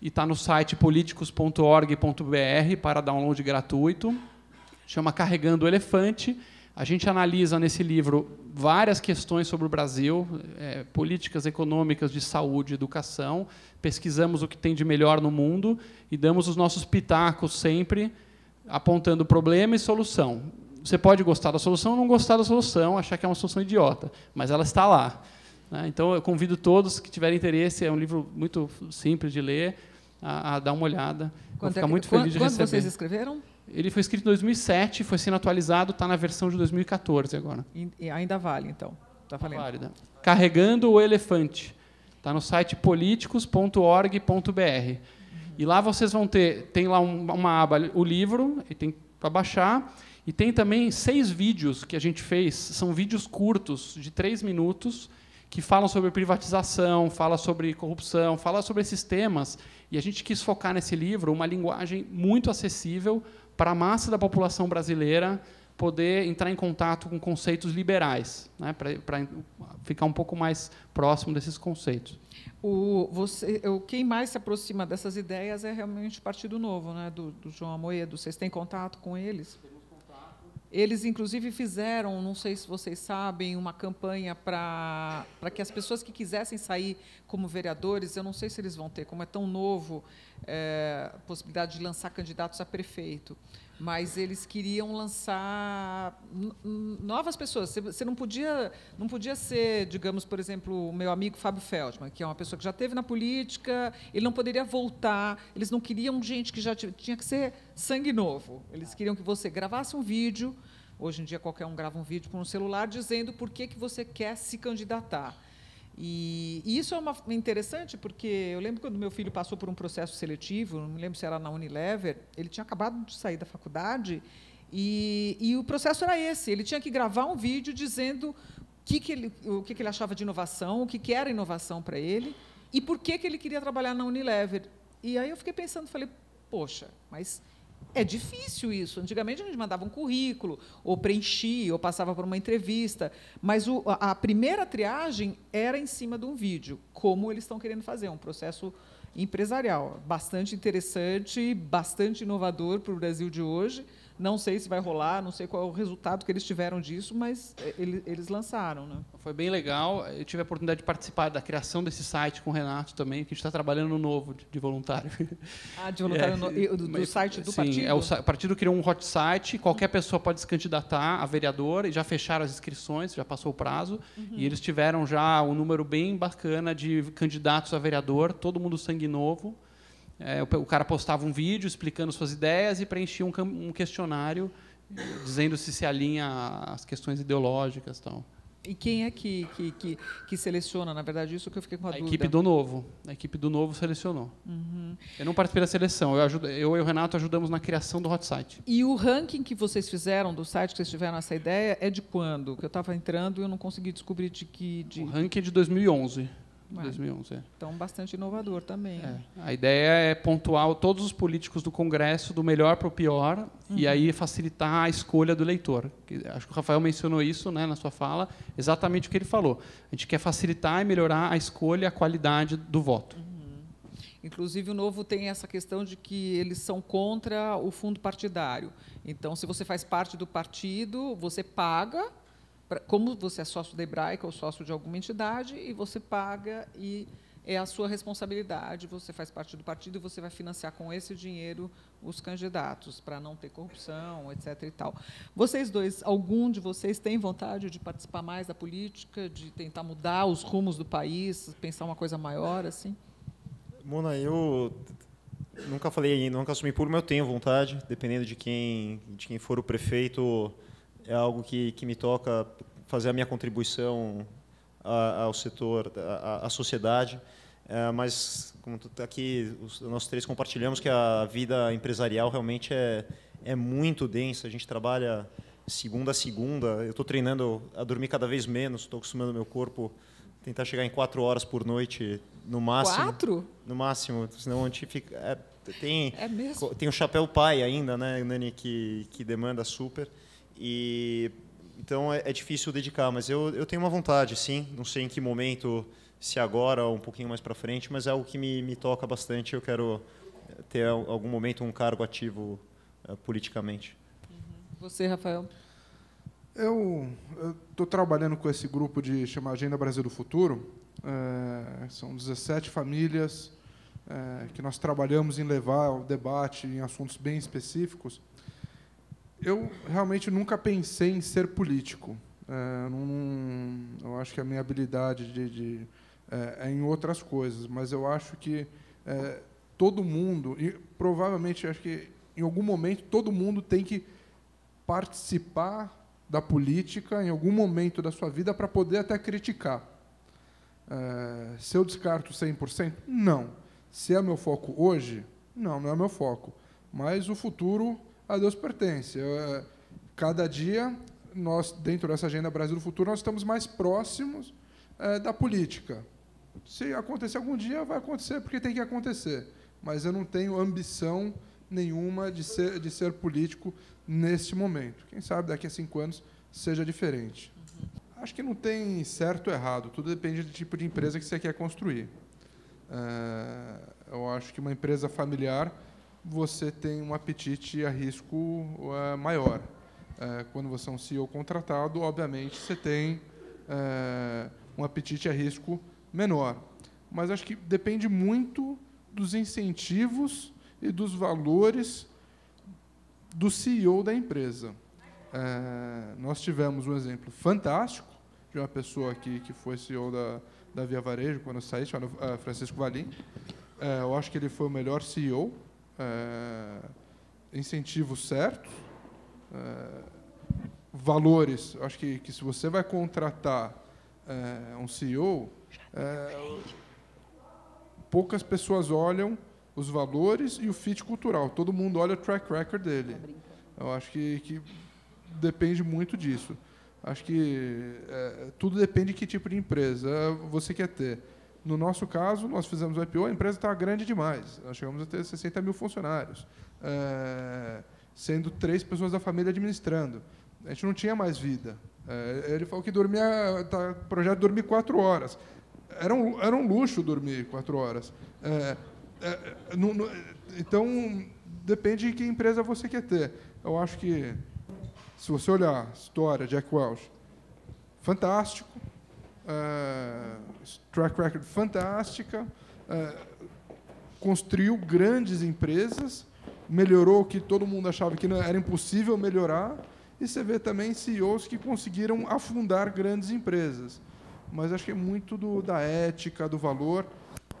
[SPEAKER 2] e está no site politicos.org.br para download gratuito. Chama Carregando o Elefante a gente analisa nesse livro várias questões sobre o Brasil, é, políticas econômicas de saúde, educação, pesquisamos o que tem de melhor no mundo e damos os nossos pitacos sempre apontando problema e solução. Você pode gostar da solução ou não gostar da solução, achar que é uma solução idiota, mas ela está lá. Né? Então, eu convido todos que tiverem interesse, é um livro muito simples de ler, a, a dar uma olhada. Quando, Vou ficar é muito feliz quando, de receber. Quando vocês escreveram? Ele foi escrito em 2007, foi sendo atualizado, está na versão de 2014 agora.
[SPEAKER 1] E ainda vale, então. Está valendo. Válida.
[SPEAKER 2] Carregando o elefante. Está no site políticos.org.br. E lá vocês vão ter, tem lá uma aba, o livro, e tem para baixar. E tem também seis vídeos que a gente fez, são vídeos curtos, de três minutos, que falam sobre privatização, fala sobre corrupção, fala sobre esses temas. E a gente quis focar nesse livro uma linguagem muito acessível para a massa da população brasileira poder entrar em contato com conceitos liberais, né, para ficar um pouco mais próximo desses conceitos.
[SPEAKER 1] O, você, o quem mais se aproxima dessas ideias é realmente o Partido Novo, né, do, do João Amoedo. Vocês têm contato com eles? Eles, inclusive, fizeram, não sei se vocês sabem, uma campanha para que as pessoas que quisessem sair como vereadores, eu não sei se eles vão ter, como é tão novo, é, eh, a possibilidade de lançar candidatos a prefeito mas eles queriam lançar novas pessoas. Você não podia, não podia ser, digamos, por exemplo, o meu amigo Fábio Feldman, que é uma pessoa que já teve na política, ele não poderia voltar, eles não queriam gente que já tinha que ser sangue novo. Eles queriam que você gravasse um vídeo, hoje em dia qualquer um grava um vídeo com um celular dizendo por que que você quer se candidatar. E, e, isso é uma, interessante porque eu lembro quando meu filho passou por um processo seletivo, não me lembro se era na Unilever, ele tinha acabado de sair da faculdade e, e o processo era esse. Ele tinha que gravar um vídeo dizendo que que ele, o que, que, ele achava de inovação, o que, que era inovação para ele e por que, que ele queria trabalhar na Unilever. E aí eu fiquei pensando, falei, poxa, mas é difícil isso. Antigamente a gente mandava um currículo, ou preenchia, ou passava por uma entrevista. Mas o, a primeira triagem era em cima de um vídeo, como eles estão querendo fazer, um processo empresarial. Bastante interessante, bastante inovador para o Brasil de hoje não sei se vai rolar, não sei qual é o resultado que eles tiveram disso, mas eh, ele, eles lançaram. Né?
[SPEAKER 2] Foi bem legal. Eu tive a oportunidade de participar da criação desse site com o Renato também, que a gente está trabalhando no novo de, voluntário.
[SPEAKER 1] Ah, de voluntário *laughs* é, no, do, do, site do sim, partido? É o, o,
[SPEAKER 2] partido criou um hot site, qualquer pessoa pode se candidatar a vereador, e já fecharam as inscrições, já passou o prazo, uhum. e eles tiveram já um número bem bacana de candidatos a vereador, todo mundo sangue novo. É, o, o, cara postava um vídeo explicando suas ideias e preenchia um, um questionário dizendo se se alinha às questões ideológicas. Tal.
[SPEAKER 1] E quem é que, que, que, que, seleciona? Na verdade, isso que eu fiquei com a, a dúvida. A equipe do
[SPEAKER 2] Novo. A equipe do Novo selecionou. Uhum. Eu não participei da seleção. Eu, ajudo, eu e o Renato ajudamos na criação do Hot Site.
[SPEAKER 1] E o ranking que vocês fizeram do site, que vocês tiveram essa ideia, é de quando? Que eu estava entrando e eu não consegui descobrir de que... De... O
[SPEAKER 2] ranking é de 2011. 2011, é. é.
[SPEAKER 1] Então, bastante inovador também. É. Né? A
[SPEAKER 2] ideia é pontuar todos os políticos do Congresso, do melhor para o pior, uhum. e aí facilitar a escolha do eleitor. Acho que o Rafael mencionou isso né, na sua fala, exatamente o que ele falou. A gente quer facilitar e melhorar a escolha, e a qualidade do voto. Uhum.
[SPEAKER 1] Inclusive, o Novo tem essa questão de que eles são contra o fundo partidário. Então, se você faz parte do partido, você paga pra, como você é sócio da Hebraica ou sócio de alguma entidade, e você paga e é a sua responsabilidade, você faz parte do partido e você vai financiar com esse dinheiro os candidatos, para não ter corrupção, etc. e tal. Vocês dois, algum de vocês tem vontade de participar mais da política, de tentar mudar os rumos do país, pensar uma coisa maior, assim?
[SPEAKER 3] Mona, eu nunca falei ainda, nunca assumi por mas eu tenho vontade, dependendo de quem, de quem for o prefeito, é algo que, que me toca fazer a minha contribuição ao setor, à sociedade. É, mas, como tá aqui nós três compartilhamos, que a vida empresarial realmente é, é muito densa. A gente trabalha segunda a segunda. Eu estou treinando a dormir cada vez menos, estou acostumando meu corpo a tentar chegar em quatro horas por noite, no máximo. Quatro? No máximo, senão a gente fica... É, tem, é mesmo? tem o chapéu pai ainda, né, Nani, que, que demanda super. E então é, é, difícil dedicar, mas eu, eu tenho uma vontade, sim. Não sei em que momento, se agora ou um pouquinho mais para frente, mas é algo que me, me toca bastante. Eu quero eh, ter algum momento um cargo ativo uh, politicamente. Uhum.
[SPEAKER 1] Você, Rafael?
[SPEAKER 4] Eu estou
[SPEAKER 3] trabalhando com esse grupo
[SPEAKER 4] de chama Agenda Brasil do Futuro. É, são 17 famílias é, que nós trabalhamos em levar ao debate em assuntos bem específicos. Eu realmente nunca pensei em ser político. É, eu acho que a minha habilidade de, de é, é, em outras coisas, mas eu acho que é, todo mundo, e provavelmente acho que em algum momento todo mundo tem que participar da política em algum momento da sua vida para poder até criticar. É, se eu descarto 100%? Não. Se é meu foco hoje? Não, não é meu foco. Mas o futuro a Deus pertence. Eh, cada dia, nós, dentro dessa agenda Brasil do Futuro, nós estamos mais próximos é, da política. Se acontecer algum dia, vai acontecer porque tem que acontecer. Mas eu não tenho ambição nenhuma de ser, de ser político neste momento. Quem sabe daqui a cinco anos seja diferente. Uhum. Acho que não tem certo ou errado, tudo depende do tipo de empresa que você quer construir. É, eu acho que uma empresa familiar você tem um apetite a risco uh, maior. Uh, quando você é um CEO contratado, obviamente você tem uh, um apetite a risco menor. Mas acho que depende muito dos incentivos e dos valores do CEO da empresa. nós tivemos um exemplo fantástico de uma pessoa aqui que foi CEO da, da Via Varejo quando eu saí, chamado Francisco Valim. eu acho que ele foi o melhor CEO é, incentivos certos, é, valores. Acho que, que se você vai contratar é, um CEO, poucas pessoas olham os valores e o fit cultural. Todo mundo olha o track record dele. Tá Eu acho que, que depende muito disso. Acho que tudo depende de que tipo de empresa você quer ter. No nosso caso, nós fizemos o IPO, a empresa estava tá grande demais. Nós chegamos a ter 60 mil funcionários, é, sendo três pessoas da família administrando. A gente não tinha mais vida. É, ele falou que dormia, tá, projeto dormir quatro horas. Era um, era um luxo dormir quatro horas. É, no, no, então, depende de que empresa você quer ter. Eu acho que, se você olhar a história de Jack Welch, fantástico, uh, track record fantástica, uh, construiu grandes empresas, melhorou o que todo mundo achava que não, era impossível melhorar, e você vê também CEOs que conseguiram afundar grandes empresas. Mas acho que é muito do, da ética, do valor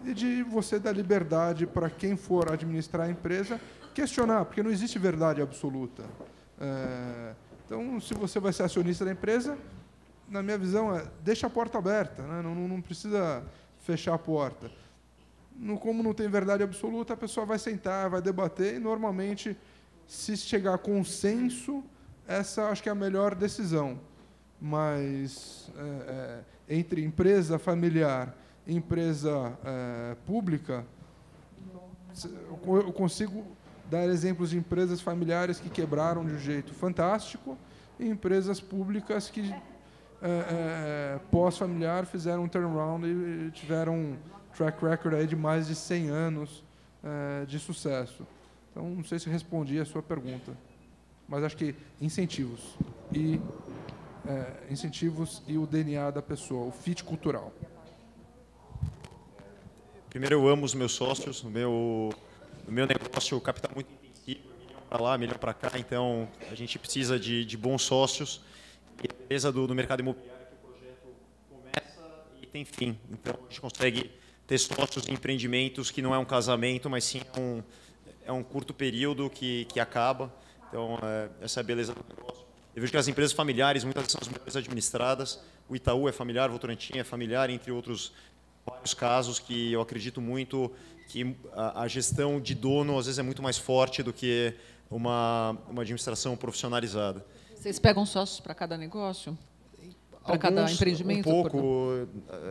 [SPEAKER 4] e de você dar liberdade para quem for administrar a empresa questionar, porque não existe verdade absoluta. É, então, se você vai ser acionista da empresa, na minha visão, é deixa a porta aberta, né? não, não, precisa fechar a porta. No, como não tem verdade absoluta, a pessoa vai sentar, vai debater e, normalmente, se chegar a consenso, essa acho que é a melhor decisão. Mas é, é, entre empresa familiar e empresa é, pública, eu consigo dar exemplos de empresas familiares que quebraram de um jeito fantástico e empresas públicas que é, é, é, pós-familiar fizeram um turnaround e, tiveram um track record aí de mais de 100 anos é, de sucesso. Então, não sei se respondi a sua pergunta, mas acho que incentivos e é, incentivos e o DNA da pessoa, o fit
[SPEAKER 3] cultural. Primeiro, eu amo os meus sócios, no meu, no meu negócio, o capital é muito intensivo, milhão para lá, milhão para cá, então a gente precisa de, de bons sócios. E a beleza do, do mercado imobiliário é que o projeto começa e tem fim. Então, a gente consegue ter sócios em empreendimentos que não é um casamento, mas sim é um, é um curto período que, que acaba. Então, é, essa é a beleza do negócio. Eu vejo que as empresas familiares, muitas vezes são as melhores administradas. O Itaú é familiar, o Votorantim é familiar, entre outros vários casos que eu acredito muito que a, a gestão de dono, às vezes, é muito mais forte do que uma, uma administração profissionalizada.
[SPEAKER 1] Vocês pegam sócios para cada negócio? Para cada empreendimento? Um
[SPEAKER 3] pouco. Por...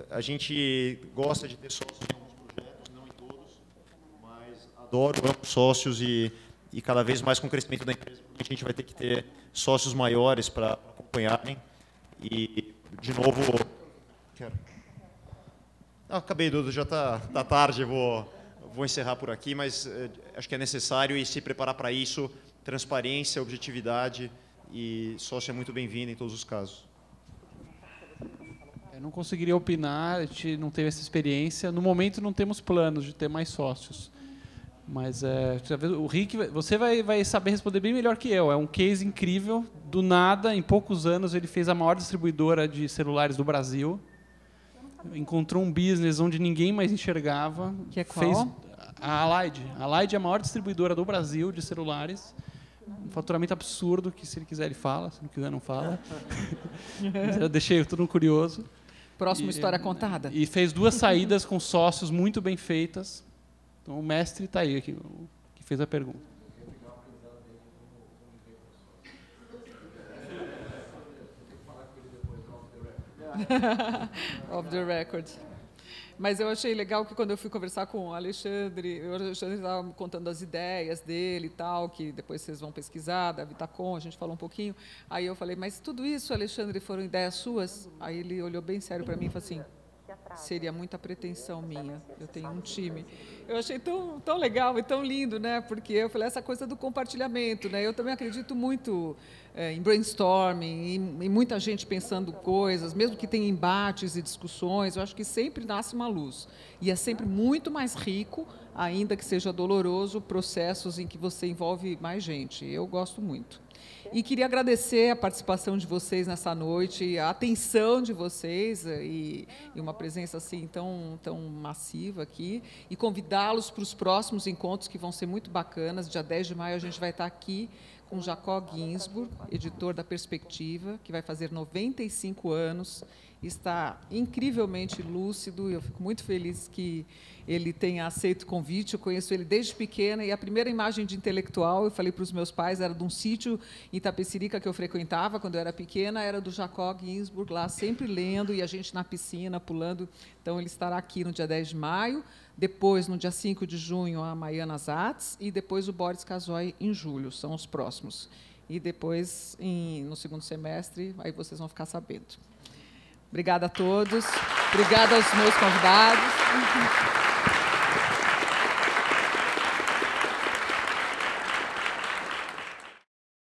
[SPEAKER 3] A gente gosta de ter sócios em alguns projetos, não em todos, mas adoro sócios e, e cada vez mais com o crescimento da empresa, a gente vai ter que ter sócios maiores para acompanharem. E, de novo... Quero. Ah, acabei, Dudu, já está tá tarde, vou, vou encerrar por aqui, mas eh, acho que é necessário e se preparar para isso, transparência, objetividade e sócio é muito bem-vindo em todos os casos.
[SPEAKER 2] Eu não conseguiria opinar, a gente não teve essa experiência. No momento, não temos planos de ter mais sócios. Mas é, o Rick, você vai, vai saber responder bem melhor que eu. É um case incrível. Do nada, em poucos anos, ele fez a maior distribuidora de celulares do Brasil. Encontrou um business onde ninguém mais enxergava. Que é qual? Fez a Allied. A Allied é a maior distribuidora do Brasil de celulares um faturamento absurdo que se ele quiser ele fala, se não quiser não fala. *laughs* eu deixei todo mundo curioso.
[SPEAKER 1] Próxima e, história
[SPEAKER 2] eh, contada. E fez duas saídas com sócios muito bem feitas. Então o mestre está aí aqui, que fez a pergunta.
[SPEAKER 1] *laughs* of the record. Mas eu achei legal que quando eu fui conversar com o Alexandre, o Alexandre estava contando as ideias dele e tal, que depois vocês vão pesquisar, da Vitacom, a gente falou um pouquinho. Aí eu falei, mas tudo isso, Alexandre, foram ideias suas? Aí ele olhou bem sério para mim e falou assim, seria muita pretensão minha. Eu tenho um time. Eu achei tão, tão legal e tão lindo, né? Porque eu falei essa coisa do compartilhamento, né? Eu também acredito muito é, em brainstorming, e, muita gente pensando coisas, mesmo que tenha embates e discussões, eu acho que sempre nasce uma luz. E é sempre muito mais rico, ainda que seja doloroso, processos em que você envolve mais gente. Eu gosto muito. E queria agradecer a participação de vocês nessa noite, a atenção de vocês é, e, e uma presença assim tão, tão massiva aqui. E convidá-los para os próximos encontros que vão ser muito bacanas. Dia 10 de maio a gente vai estar aqui com Jacó Ginsburg, editor da Perspectiva, que vai fazer 95 anos está incrivelmente lúcido. Eu fico muito feliz que ele tenha aceito o convite. Eu conheço ele desde pequena e a primeira imagem de intelectual, eu falei para os meus pais, era de um sítio em Itapecerica que eu frequentava quando eu era pequena, era do Jacó Ginsburg, lá sempre lendo e a gente na piscina pulando. Então ele estará aqui no dia 10 de maio, depois no dia 5 de junho a Maiana Zatz e depois o Boris Casoy em julho, são os próximos. E depois, em, no segundo semestre, aí vocês vão ficar sabendo. Obrigada a todos. Obrigada aos meus convidados.